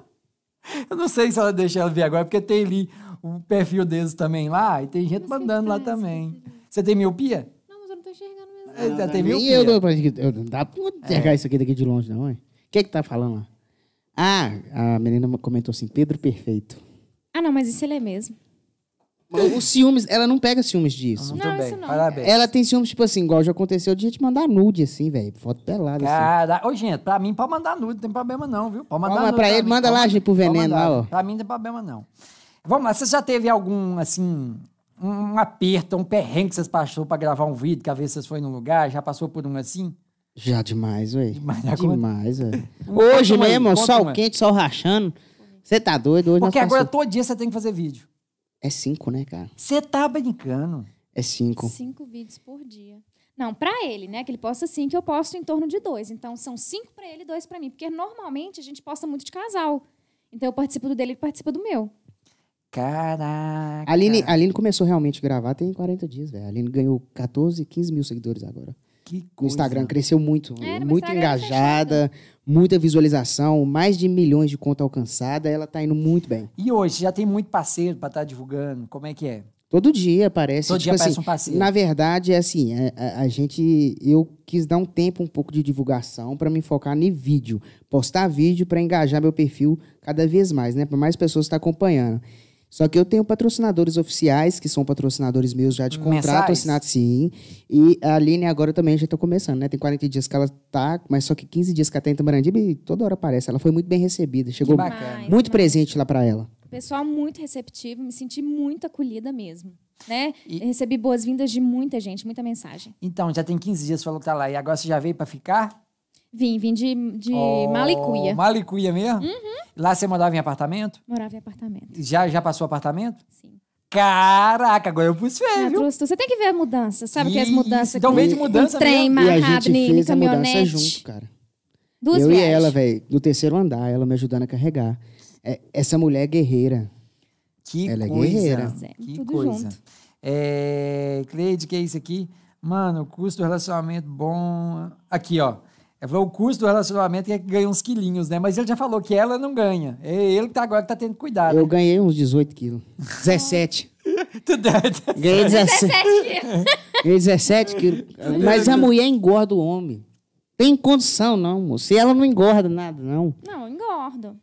Eu não sei se ela deixa ela ver agora, porque tem ali o perfil deles também lá, e tem gente mandando lá também. Você tem miopia? Não, mas eu não tô enxergando mesmo. É, não, tem miopia. Eu, eu, não dá pra é. enxergar é. isso aqui daqui de longe, não, hein? O que é que tá falando lá? Ah, a menina comentou assim, Pedro Perfeito. Ah, não, mas isso ele é mesmo. O os ciúmes, ela não pega ciúmes disso. Muito não, bem, não. parabéns. É. Ela tem ciúmes, tipo assim, igual já aconteceu de gente mandar nude, assim, velho. Foto pelada. Assim. Cara, assim. ô, gente, pra mim pode mandar nude, não tem problema não, viu? Pode mandar nude. Pra, pra ele, mim, manda lá, gente, pro veneno lá, ó. Pra mim não tem problema não. Vamos lá, você já teve algum, assim, um aperto, um perrengue que vocês passou pra gravar um vídeo, que às vezes vocês foram num lugar, já passou por um assim? Já demais, ué. Demais, demais velho. Hoje mesmo, sol quente, sol rachando. Você tá doido? Hoje Porque agora todo dia você tem que fazer vídeo. É cinco, né, cara? Você tá brincando. É cinco. Cinco vídeos por dia. Não, para ele, né? Que ele posta cinco, eu posto em torno de dois. Então, são cinco para ele e dois para mim. Porque normalmente a gente posta muito de casal. Então, eu participo do dele e ele participa do meu. Caraca. A Aline, a Aline começou realmente a gravar tem 40 dias, velho. A Aline ganhou 14, 15 mil seguidores agora. Que coisa. Instagram cresceu muito, é, muito tá engajada, muita visualização, mais de milhões de conta alcançada, ela tá indo muito bem. E hoje já tem muito parceiro para estar tá divulgando, como é que é? Todo dia aparece. Todo tipo dia aparece assim, um parceiro. Na verdade, é assim, a, é, é, a, gente. Eu quis dar um tempo um pouco de divulgação para me focar em vídeo. Postar vídeo para engajar meu perfil cada vez mais, né? Para mais pessoas estar tá acompanhando. Só que eu tenho patrocinadores oficiais, que são patrocinadores meus já de contrato Mensais? assinado, sim. E a Aline agora também já está começando, né? Tem 40 dias que ela tá, mas só que 15 dias que ela está em Tambarandiba e toda hora aparece. Ela foi muito bem recebida. Chegou muito presente lá para ela. Pessoal muito receptivo, me senti muito acolhida mesmo. Né? E... Recebi boas-vindas de muita gente, muita mensagem. Então, já tem 15 dias que falou que tá lá. E agora você já veio para ficar? Vim, vim de, de oh, Malicuia. Malicuia mesmo? Uhum. Lá você morava em apartamento? Morava em apartamento. Já, já passou apartamento? Sim. Caraca, agora eu pus feio. Ah, você tem que ver a mudança, sabe? o Que é as mudanças. Então veio de mudança. Um trem, amarrado em caminhonete. junto, cara. Duas eu viagens. e ela, velho, no terceiro andar, ela me ajudando a carregar. É, essa mulher é guerreira. Que ela é coisa. é guerreira. É, que coisa. Junto. É, Cleide, que é isso aqui? Mano, custo do relacionamento bom. Aqui, ó. Ela é, falou, o custo do relacionamento é que ganha uns quilinhos, né? Mas ele já falou que ela não ganha. É ele que tá agora que tá tendo cuidado. Eu né? ganhei uns 18 quilos. 17. tu ganhei 17. 17 quilos. ganhei 17 quilos. Mas a mulher engorda o homem. Tem condição, não, moço. E ela não engorda nada, não. Não, engordo.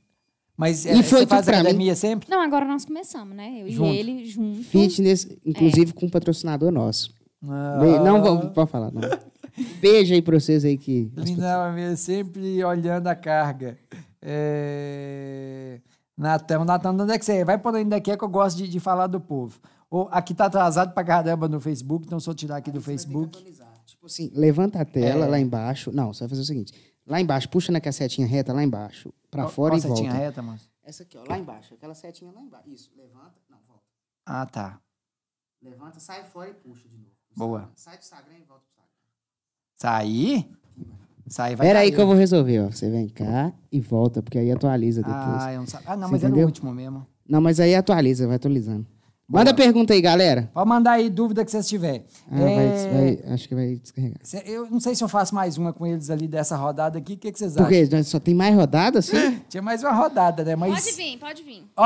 Mas e é, foi você faz academia mim? sempre? Não, agora nós começamos, né? Eu junto. e ele juntos, Fitness, inclusive é. com um patrocinador nosso. Ah. Não vou, vou falar, não. Beijo aí pra vocês aí que. Não, sempre olhando a carga. É... Natão, onde é que você é? Vai por ainda aqui é que eu gosto de, de falar do povo. Ou aqui tá atrasado pra caramba no Facebook, então só tirar aqui do Facebook. Tipo assim, levanta a tela é. lá embaixo. Não, você vai fazer o seguinte. Lá embaixo, puxa na setinha reta lá embaixo, pra qual, fora qual e volta. Qual setinha reta, mano? Essa aqui, ó, lá embaixo. Aquela setinha lá embaixo. Isso, levanta, não, volta. Ah, tá. Levanta, sai fora e puxa de novo. Boa. Sai do Instagram e volta pro Sair? Sair vai Pera cair. aí que eu vou resolver, ó. Você vem cá e volta, porque aí atualiza depois. Ah, eu não Ah, não, Você mas entendeu? era o último mesmo. Não, mas aí atualiza, vai atualizando. Boa. Manda pergunta aí, galera. Pode mandar aí dúvida que vocês tiverem. Ah, é... acho que vai descarregar. Cê, eu não sei se eu faço mais uma com eles ali dessa rodada aqui. O que, que vocês acham? Porque só tem mais rodada, sim? Tinha mais uma rodada, né? Mas... Pode vir, pode vir. Oh,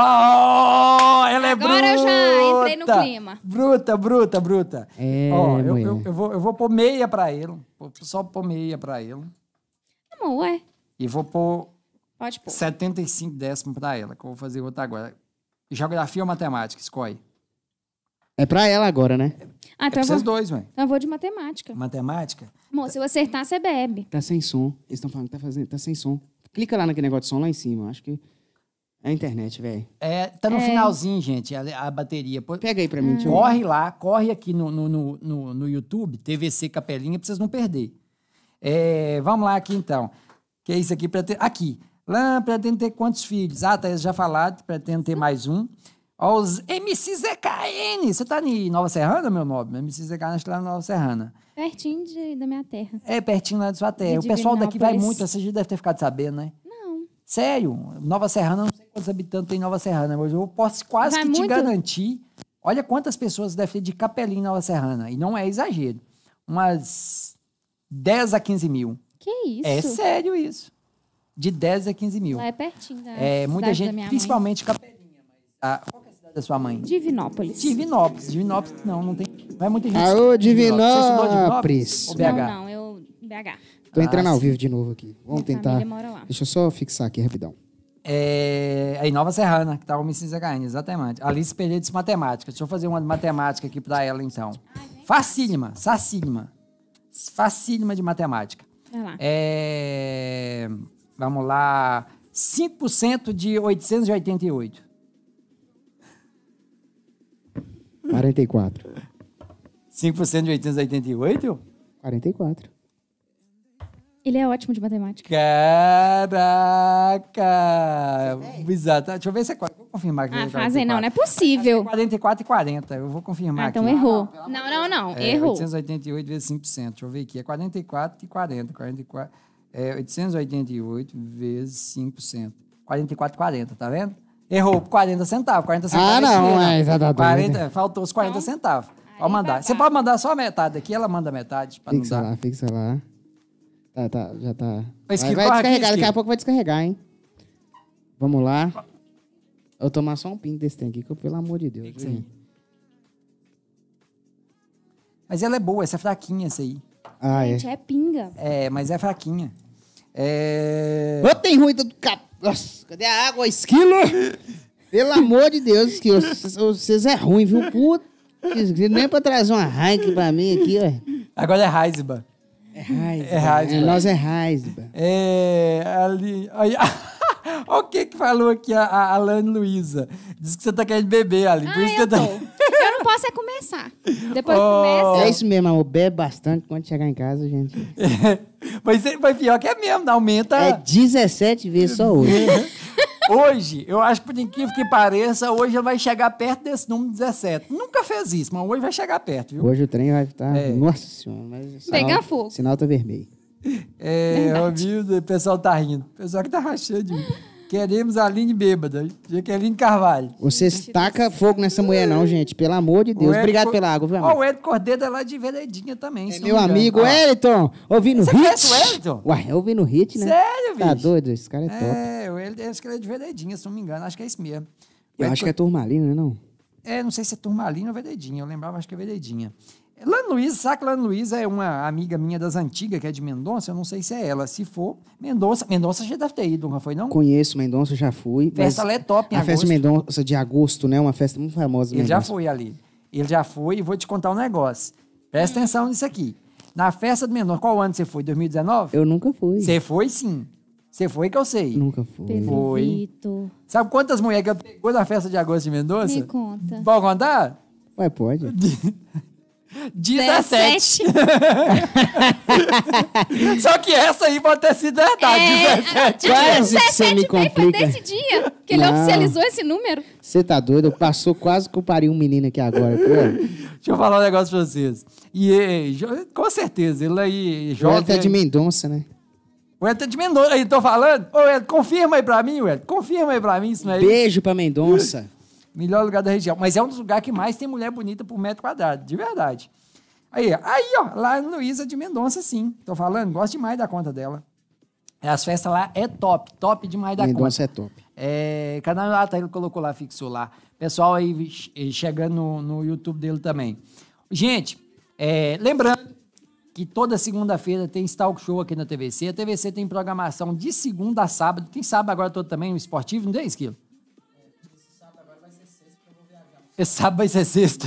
ela é Agora bruta! Agora eu já entrei no clima. Bruta, bruta, bruta. É, oh, eu, eu, eu, vou, eu vou pôr meia pra ele. Só pôr meia pra ele. Amor, ué. E vou pôr... Pode pôr. 75 décimos pra ela, que eu vou fazer outra agora. Geografia ou matemática? Escolhe. É pra ela agora, né? Ah, é então é vocês vou, dois, ué. então eu vou de matemática. Matemática? Amor, se eu acertar, você bebe. Tá sem som. Eles estão falando que tá, fazendo, tá sem som. Clica lá naquele negócio de som lá em cima. Acho que é a internet, velho. É, tá no É. finalzinho, gente, a, a bateria. Pô, Pega aí pra mim, tio. Corre lá, corre aqui no, no, no, no, no YouTube, TVC Capelinha, pra vocês não perderem. É, vamos lá aqui, então. Que é isso aqui? Pra ter, aqui. Lá, pretendo ter quantos filhos? Ah, tá, já falaram, pretendo ter mais um. Aos MCZKN. Você tá em Nova Serrana, meu nobre? MCZKN está lá em Nova Serrana. Pertinho de, da minha terra. É, pertinho lá da sua terra. o pessoal daqui vai muito, você já deve ter ficado sabendo, né? Não. Sério, Nova Serrana, não sei quantos habitantes tem em Nova Serrana, mas eu posso quase vai que muito? te garantir. Olha quantas pessoas deve ter de Capelinha em Nova Serrana. E não é exagero. Umas 10 a 15 mil. Que isso? É sério isso. De 10 a 15 mil. Lá é pertinho da É, muita gente, da minha principalmente mãe. Capelinha. Mas a, é da sua mãe? Divinópolis. Divinópolis. Divinópolis, não, não tem. Não é muita gente. Alô, Divinópolis. Divinópolis? Ou BH? Não, não, eu. BH. Tô ah, entrando ah, ao vivo de novo aqui. Vamos Mora tentar. Deixa eu só fixar aqui rapidão. É, a é Nova Serrana, que estava me CZHN, exatamente. Alice Pereira disse matemática. Deixa eu fazer uma de matemática aqui para ela, então. Facílima, facílima, Facílima de matemática. Lá. É, vamos lá. 5% de 888. 44. 5% de 888? 44. Ele é ótimo de matemática. Caraca! Exato. Tá, deixa eu ver se é 4. Vou confirmar aqui. Ah, fazem não, não é possível. 44 é e 40. Eu vou confirmar ah, então aqui. errou. Ah, não, não, não. É, errou. 888 vezes 5%. Deixa eu ver aqui. É 44 e 40. 44, é 888 vezes 5%. 44 e 40, tá vendo? Errou 40 centavos. 40 centavos. Ah, é não, mas é, tá 40, faltou os 40 então, centavos. Pode mandar. Você pode mandar só a metade aqui, ela manda a metade. Pra fixa não dar. lá, fixa lá. Tá, tá, já tá. vai, vai descarregar, aqui, daqui a pouco vai descarregar, hein? Vamos lá. Eu vou tomar só um ping desse trem aqui, que pelo amor de Deus. Sim. Mas ela é boa, essa é fraquinha essa aí. Ah, Gente, é. é pinga. É, mas é fraquinha. É... Eu tenho ruído do cap nossa, cadê a água, esquilo? Pelo amor de Deus, esquilo. Vocês é ruim, viu? Puta. Nem pra trazer uma Heineken pra mim aqui, ó. Agora é Heisba. É Heisba. É Heisba. É, nós é Heisba. É. Ali. Olha o que que falou aqui a, a Alane Luísa. Diz que você tá querendo beber, Ali. Por ah, isso eu tá- tô. Tá... posso é começar. Depois oh. começa. É isso mesmo, amor. Bebe bastante quando chegar em casa, gente. mas, é, mas pior que é mesmo, né? aumenta. É 17 vezes só hoje. hoje, eu acho que por incrível que pareça, hoje vai chegar perto desse número 17. Nunca fez isso, mas hoje vai chegar perto, viu? Hoje o trem vai estar. É. Nossa senhora, mas. Sinal, Pegar fogo. Sinal tá vermelho. É, eu vi, o pessoal tá rindo. O pessoal que tá rachando de mim. Queremos a Aline bêbada. Jaqueline Carvalho. Vocês taca fogo nessa mulher, não, gente. Pelo amor de Deus. Obrigado pela água, viu, amor? Ó, o Ed Cordeiro é lá de Veredinha também. É meu amigo ah. Eliton. Ouvindo Você hit. Você conhece o Eliton? Uai, é ouvindo hit, né? Sério, tá bicho? Tá doido? Esse cara é, é top. É, o Elton, acho que ele é de Veredinha, se não me engano. Acho que é esse mesmo. Eu acho Cor... que é Turmalina, né, não? É, não sei se é Turmalina ou Veredinha. Eu lembrava, acho que é Veredinha. Lan Luiz, que Lan Luiz é uma amiga minha das antigas, que é de Mendonça, eu não sei se é ela. Se for, Mendonça, Mendonça já deve ter ido, não foi não? Conheço Mendonça, já fui. Festa lá é top em A agosto. festa de Mendonça de agosto, né? Uma festa muito famosa. Ele já foi ali. Ele já foi e vou te contar um negócio. Presta atenção nisso aqui. Na festa de Mendonça, qual ano você foi? 2019? Eu nunca fui. Você foi sim. Você foi que eu sei. Nunca fui. Pedro foi. Sabe quantas mulheres que eu pegou na festa de agosto de Mendonça? Me conta. Pode contar? Ué, pode. 17. Só que essa aí pode ter sido verdade. É, 17. Ah, 17 você me complica. Foi desse dia que ele Não. oficializou esse número. Você tá doido? Passou quase que eu parei um menino aqui agora. Tá Deixa eu falar um negócio pra vocês. E, com certeza, ele é aí joga. Ele é de Mendonça, né? O Ed é de Mendonça, aí tô falando. Ô, Ed, confirma aí pra mim, Ed. Confirma aí pra mim isso aí. É Beijo pra Mendonça. Melhor lugar da região. Mas é um dos lugares que mais tem mulher bonita por metro quadrado, de verdade. Aí, aí ó, lá em é Luísa de Mendonça, sim. Tô falando, gosto demais da conta dela. As festas lá é top, top demais da conta. Mendonça é top. É, canal lá, tá, ele colocou lá, fixou lá. Pessoal aí eh, chegando no, no YouTube dele também. Gente, é, lembrando que toda segunda-feira tem talk show aqui na TVC. A TVC tem programação de segunda a sábado. Tem sábado agora todo também, no esportivo, não tem, Esquilo? É sábado, mas sexta.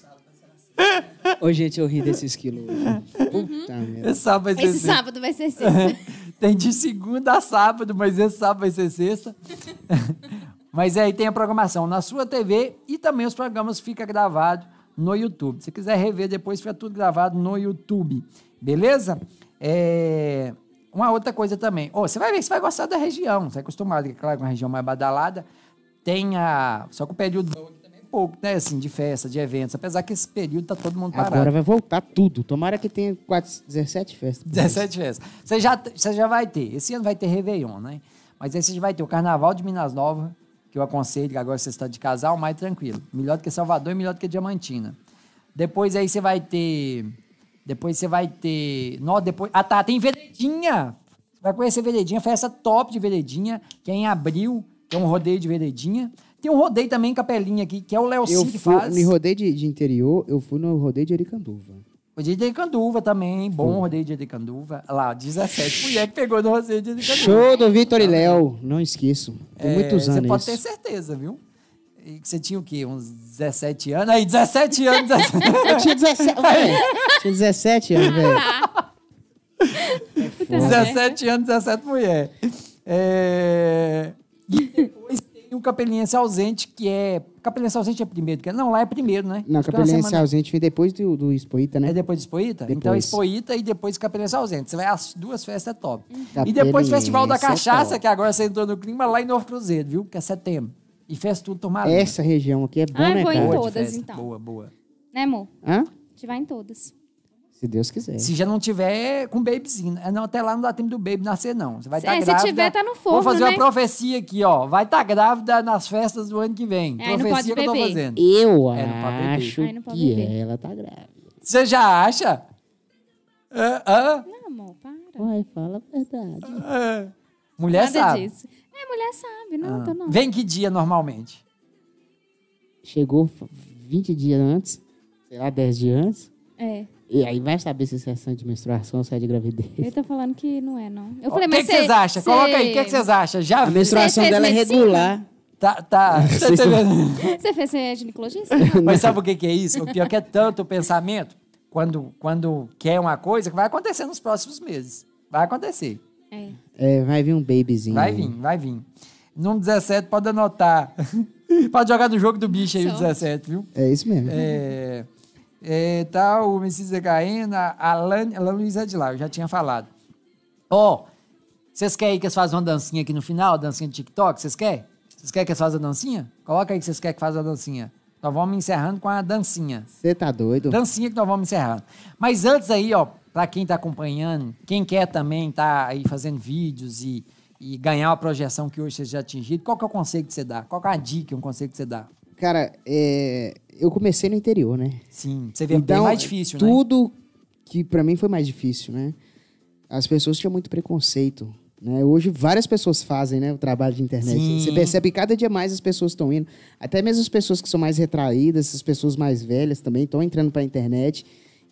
Ô, gente, eu ri desse esquilo. Uhum. Puta merda. É sábado, mas Esse sexta. sábado vai ser sexta. Tem de segunda a sábado, mas esse sábado vai ser sexta. mas aí é, tem a programação na sua TV e também os programas fica gravado no YouTube. Se quiser rever depois, fica tudo gravado no YouTube. Beleza? É... Uma outra coisa também. Oh, você vai ver, você vai gostar da região. Você é acostumado, é claro, com a região mais badalada. Tem a. Só que o período também é pouco, né? Assim, de festa, de eventos. Apesar que esse período tá todo mundo parado. Agora vai voltar tudo. Tomara que tenha quatro, 17 festas. 17 festas. Você já, você já vai ter. Esse ano vai ter Réveillon, né? Mas aí você vai ter o Carnaval de Minas Novas, que eu aconselho, que agora você está de casal, mais tranquilo. Melhor do que Salvador e melhor do que Diamantina. Depois aí você vai ter. Depois você vai ter. Não, depois. Ah, tá, tem Veredinha! vai conhecer Veredinha, festa top de Veredinha, que é em abril. Tem um rodeio de Veredinha. Tem um rodeio também em Capelinha aqui, que é o Léo Cid que faz. Eu Me rodei de, de interior, eu fui no rodeio de Ericanduva. Rodeio de Ericanduva também, bom Foi. rodeio de Aricanduva. Lá, 17 mulher que pegou no rodeio de Ericanduva. Show do tá Vitor e Léo, não esqueço. Tem é, muitos anos. Você pode ter certeza, viu? E você tinha o quê? Uns 17 anos? Aí, 17 anos. 17... eu tinha 17, velho. Tinha 17 anos, velho. É 17 anos, 17 mulher. É... E depois tem o capelinense ausente, que é. capelinense ausente é primeiro, que não, lá é primeiro, né? Não, é capelinense semana... ausente vem depois do, do Expoíta, né? É depois do Expoíta? Então, depois. Então, Expoíta e depois capelinense ausente. Você vai às duas festas, é top. Uhum. e depois Festival da é Cachaça, é que agora você entrou no clima, lá em Novo Cruzeiro, viu? Que é setembro. E festa tudo tomada. Essa região aqui é boa, Ai, né, vou em todas, então. Boa, boa. Né, amor? Hã? A gente vai em todas. Se Deus quiser. Se já não tiver é com babyzinho. Né? Não, até lá não dá tempo do baby nascer, não. Você vai estar tá é, grávida. Se tiver, tá no forno, Vou fazer né? uma profecia aqui, ó. Vai estar tá grávida nas festas do ano que vem. É, profecia que eu tô fazendo. Eu é, acho que ela tá grávida. Você já acha? Ah, ah. Não, amor, para. Ué, fala a verdade. mulher Nada sabe. Disso. É, mulher sabe. Não, tô não. Vem que dia, normalmente? Chegou 20 dias antes. Sei lá, 10 dias antes. É. E aí vai saber se isso é sangue de menstruação ou se é de gravidez. Ele tá falando que não é, não. Eu falei, o que mas. O que vocês acham? Cê... Coloca aí, o que vocês acham? Já... A menstruação dela é medicina? é regular. Tá, tá. É, você, fez... você é, ser ginecologista? Mas sabe o que, que é isso? O pior que é tanto o pensamento, quando, quando quer uma coisa, que vai acontecer nos próximos meses. Vai acontecer. É. é vai vir um babyzinho. Vai vir, vai vir. Número 17, pode anotar. pode jogar no jogo do bicho aí, o 17, viu? É isso mesmo. É é, tal, tá o Messias Gaena, Alan, Alan Luiz Adilar, é eu já tinha falado. Ó, oh, vocês querem que eles façam uma dancinha aqui no final, dancinha de TikTok? Vocês querem? Vocês querem que eles façam a dancinha? Coloca aí que vocês querem que façam a dancinha. Nós vamos encerrando com a dancinha. Você tá doido? Dancinha que nós vamos encerrando. Mas antes aí, ó, para quem tá acompanhando, quem quer também tá aí fazendo vídeos e, e ganhar uma projeção que hoje seja atingido, qual que é o conselho que você dá? Qual que é a dica, um conselho que você dá? Cara, é, eu comecei no interior, né? Sim, você vê é então, bem mais difícil, tudo né? Tudo que para mim foi mais difícil, né? As pessoas tinham muito preconceito. Né? Hoje várias pessoas fazem né, o trabalho de internet. Sim. Você percebe que cada dia mais as pessoas estão indo. Até mesmo as pessoas que são mais retraídas, as pessoas mais velhas também estão entrando para a internet.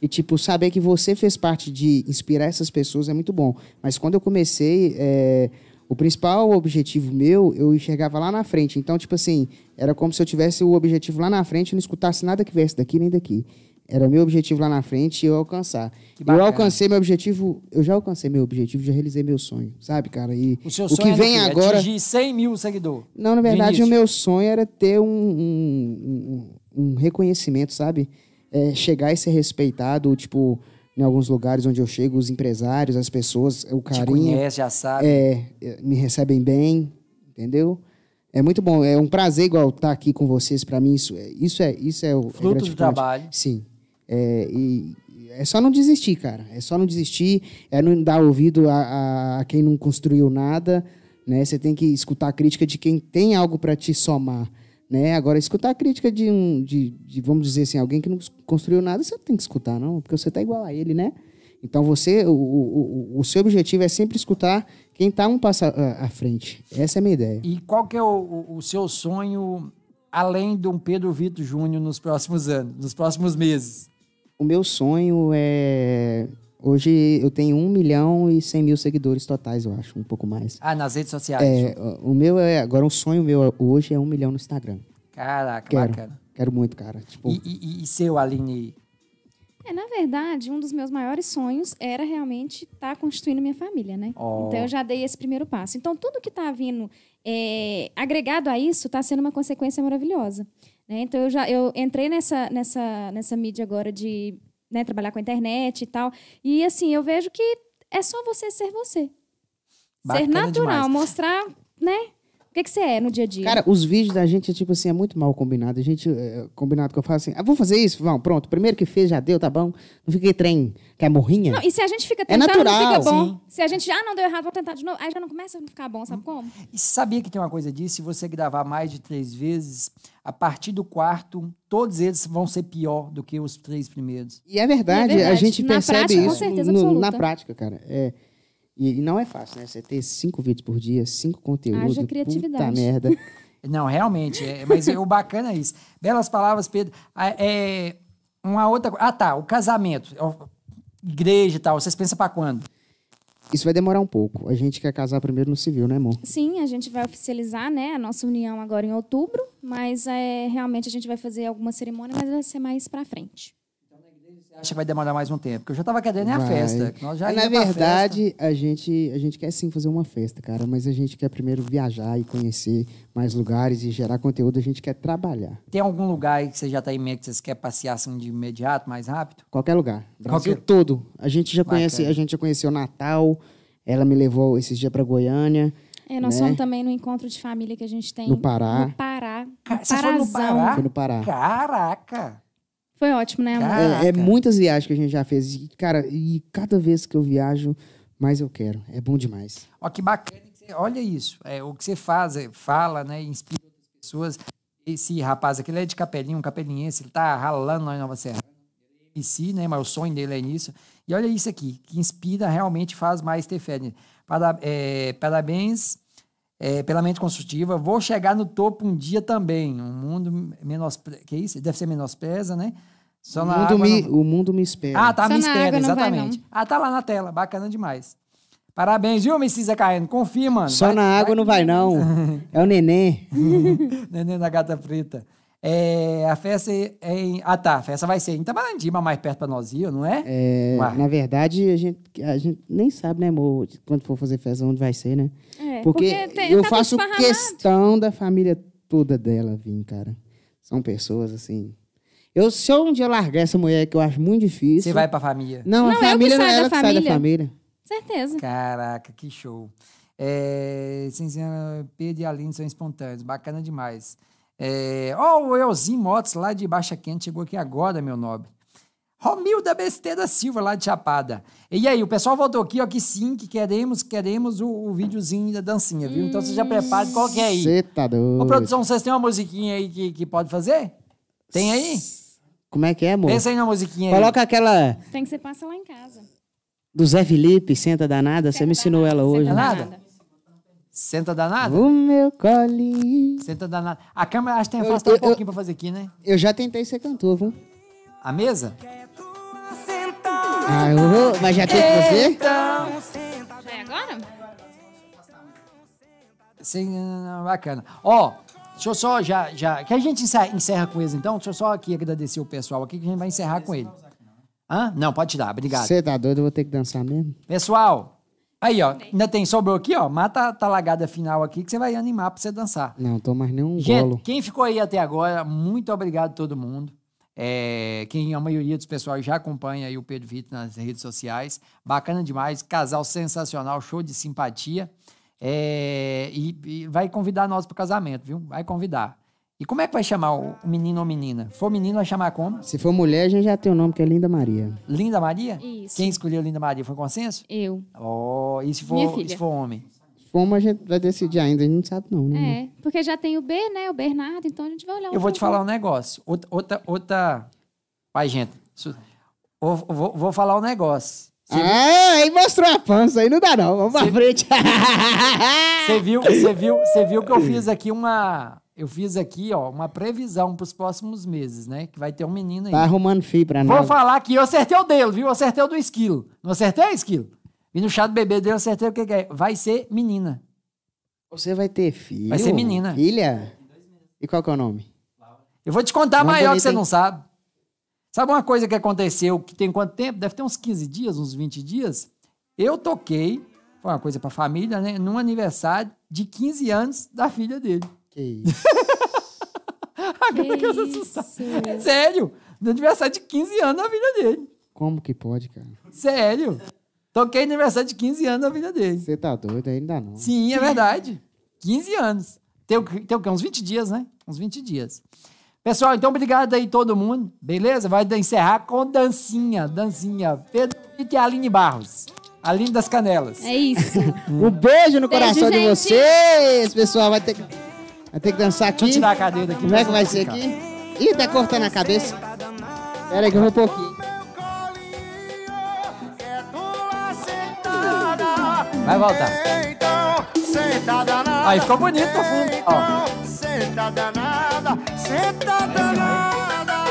E, tipo, saber que você fez parte de inspirar essas pessoas é muito bom. Mas quando eu comecei, é, o principal objetivo meu, eu enxergava lá na frente. Então, tipo assim, era como se eu tivesse o objetivo lá na frente e não escutasse nada que viesse daqui nem daqui. Era meu objetivo lá na frente e eu alcançar. Eu alcancei meu objetivo, eu já alcancei meu objetivo, já realizei meu sonho, sabe, cara? E o, seu o que é vem é agora. Atingir 100 mil seguidores. Não, na verdade, o meu sonho era ter um, um, um, um reconhecimento, sabe? É, chegar e ser respeitado, tipo, em alguns lugares onde eu chego, os empresários, as pessoas, o carinho. Te conhece, já sabe. É, é, me recebem bem, entendeu? É muito bom, é um prazer igual estar aqui com vocês. Para mim isso, isso é isso é o é, é fruto é do trabalho. Sim, é, e é só não desistir, cara. É só não desistir, é não dar ouvido a, a quem não construiu nada, né? Você tem que escutar a crítica de quem tem algo para te somar. Né? Agora, escutar a crítica de, um, de, de, vamos dizer assim, alguém que não construiu nada, você não tem que escutar, não, porque você está igual a ele, né? Então, você, o, o, o seu objetivo é sempre escutar quem está um passo à frente. Essa é a minha ideia. E qual que é o, o seu sonho, além de um Pedro Vitor Júnior, nos próximos anos, nos próximos meses? O meu sonho é Hoje eu tenho 1 milhão e 100 mil seguidores totais, eu acho, um pouco mais. Ah, nas redes sociais? É, o meu é. Agora, um sonho meu hoje é 1 milhão no Instagram. Caraca, quero, bacana. Quero muito, cara. Tipo... E, e, e seu, Aline? É, na verdade, um dos meus maiores sonhos era realmente estar tá constituindo minha família, né? Oh. Então eu já dei esse primeiro passo. Então tudo que está vindo é, agregado a isso está sendo uma consequência maravilhosa. Né? Então eu já eu entrei nessa, nessa, nessa mídia agora de né, trabalhar com a internet e tal. E assim, eu vejo que é só você ser você. Bacana ser natural, demais. mostrar, né? O que, que você é no dia a dia? Cara, os vídeos da gente é tipo assim, é muito mal combinado. A gente, é, combinado que eu falo assim, ah, vamos fazer isso? Vamos, pronto. Primeiro que fez, já deu, tá bom. Não fiquei trem, quer é morrinha. Não, e se a gente fica é tentando, é natural, não fica bom. Sim. Se a gente, ah, não deu errado, vou tentar de novo. Aí já não começa a não ficar bom, sabe hum. como? E sabia que tem uma coisa disso? Se você gravar mais de três vezes, a partir do quarto, todos eles vão ser pior do que os três primeiros. E é verdade, e é verdade. a gente na percebe prática, isso com certeza no, absoluta. na prática, cara. É... E, e, não é fácil, né? Você ter cinco vídeos por dia, cinco conteúdos. Haja criatividade. Puta merda. Não, realmente. É, mas o bacana é isso. Belas palavras, Pedro. Ah, é, uma outra Ah, tá. O casamento. Igreja e tal. Vocês pensam para quando? Isso vai demorar um pouco. A gente quer casar primeiro no civil, né, amor? Sim, a gente vai oficializar, né, a nossa união agora em outubro, mas é, realmente a gente vai fazer alguma cerimônia, mas vai ser mais para frente. Você acha que vai demorar mais um tempo? Porque eu já estava querendo a festa. Nós já Na verdade, a gente, a gente quer sim fazer uma festa, cara, mas a gente quer primeiro viajar e conhecer mais lugares e gerar conteúdo, a gente quer trabalhar. Tem algum lugar aí que você já está em mente que você quer passear assim de imediato, mais rápido? Qualquer lugar. Brasil Qualquer... todo. A gente já Bacana. conhece, a gente já conheceu Natal, ela me levou esses dias para Goiânia. É, nós né? fomos também no encontro de família que a gente tem. No Pará. No Pará. No Parazão. no Pará. Caraca! Foi ótimo, né, amor? É, é muitas viagens que a gente já fez. E, cara, e cada vez que eu viajo, mais eu quero. É bom demais. Ó, que bacana. Olha isso. É, o que você faz, é, fala, né? Inspira as pessoas. Esse rapaz aqui, ele é de Capelinho, um capelinhense, ele tá ralando lá em Nova Serra. É MC, né? Mas o sonho dele é nisso. E olha isso aqui, que inspira realmente faz mais ter fé. É, parabéns é, pela mente construtiva, vou chegar no topo um dia também. Um mundo menos que isso deve ser menospreza, né? Só o, na mundo água, me, não... o mundo me espera. Ah, tá, Só me espera, exatamente. Vai, ah, tá lá na tela, bacana demais. Parabéns, viu, Mrs. Caiano? Confirma. Só vai, na água vai... não vai, não. É o neném. neném da gata preta. É, a festa é em. Ah, tá. A festa vai ser em Tamarandima, mais perto para nós, ir, não é? é na verdade, a gente, a gente nem sabe, né, amor, quando for fazer festa, onde vai ser, né? É. É, porque, porque eu tá faço questão da família toda dela vir, cara. São pessoas assim. Eu, se eu um dia largar essa mulher que eu acho muito difícil. Você vai pra família? Não, não a é família não é ela que sai da família. Certeza. Caraca, que show. É, Cinziana, Pedro e Aline são espontâneos, bacana demais. É, ó, oh, o Elzinho Motos, lá de Baixa Quente, chegou aqui agora, meu nobre. Romilda Besteira Silva, lá de Chapada. E aí, o pessoal voltou aqui, ó, que sim, que queremos, queremos o, o videozinho da dancinha, viu? Então você já prepara. qual que é aí? Você tá doido. Ô, produção, vocês têm uma musiquinha aí que, que pode fazer? Tem aí? Como é que é, amor? Pensa aí na musiquinha Coloca aí. aquela... Tem que você passa lá em casa. Do Zé Felipe, Senta Danada, senta você me ensinou ela hoje. Senta né? Danada? Senta danada? O meu colinho. Senta danada. A câmera, acho que tem afastar um pouquinho eu, pra fazer aqui, né? Eu já tentei ser cantor, viu? A mesa? Ah, eu vou. Mas já tem que você? É agora? Sim, bacana. Ó, deixa eu só já, já. Que a gente encerra, com eles então. Deixa eu só aqui agradecer o pessoal aqui que a gente vai encerrar com ele. Hã? Não, pode tirar, obrigado. Você tá doido, eu vou ter que dançar mesmo. Pessoal, aí, ó, ainda tem, sobrou aqui, ó, mata a lagada final aqui que você vai animar pra você dançar. Não, tô mais nenhum gente, bolo. Quem ficou aí até agora, muito obrigado a todo mundo. É, quem a maioria dos pessoal já acompanha aí o Pedro Vitor nas redes sociais. Bacana demais, casal sensacional, show de simpatia. É, e, e, vai convidar nós pro casamento, viu? Vai convidar. E como é que vai chamar o menino ou menina? Se for menino, vai chamar como? Se for mulher, a gente já tem o nome, que é Linda Maria. Linda Maria? Isso. Quem escolheu Linda Maria? Foi consenso? Eu. Oh, e se for, Minha filha. se for homem? como a gente vai decidir ainda, a gente não sabe não, né? É, porque já tem o B, né? O Bernardo, então a gente vai olhar. Eu vou te falar um negócio. Outra, outra, outra... gente. Vou, vou, vou falar um negócio. Você ah, aí mostrou a pança, aí não dá não. Vamos Cê... pra frente. Você viu, você viu, você viu que eu fiz aqui uma, eu fiz aqui, ó, uma previsão para os próximos meses, né? Que vai ter um menino aí. Tá arrumando fio pra nós. Vou falar que eu acertei o dele, viu? Eu acertei o do esquilo. Não acertei o esquilo? E no chá do bebê deu certeza o que, é. Vai ser menina. Você vai ter filho? Vai ser menina. Filha? E qual que é o nome? Eu vou te contar não maior que você tem... não sabe. Sabe uma coisa que aconteceu que tem quanto tempo? Deve ter uns 15 dias, uns 20 dias. Eu toquei, foi uma coisa pra família, né? Num aniversário de 15 anos da filha dele. Que isso? que, que isso? É sério, no aniversário de 15 anos da filha dele. Como que pode, cara? Sério. Toquei aniversário de 15 anos na vida dele. Você tá doido? Ainda não. Sim, é verdade. 15 anos. Tem, tem o quê? Uns 20 dias, né? Uns 20 dias. Pessoal, então obrigado aí todo mundo. Beleza? Vai encerrar com dancinha. Dancinha. Pedro e Aline Barros. Aline das Canelas. É isso. um beijo no beijo, coração gente. de vocês, pessoal. Vai ter, que, vai ter que dançar aqui. Deixa eu tirar a cadeira daqui. Como é que vai ser aqui? Ih, tá cortando a cabeça. Pera aí que eu vou um pouquinho. Vai voltar. Aí ficou bonito o fundo. Ó. Senta danada, senta danada.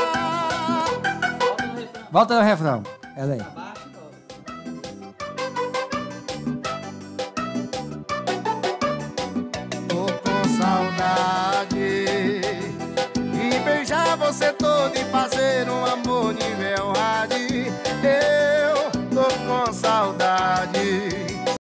Volta no refrão. Ela aí. Tô com saudade e beijar você todo e fazer um amor nível rádio. Eu tô com saudade.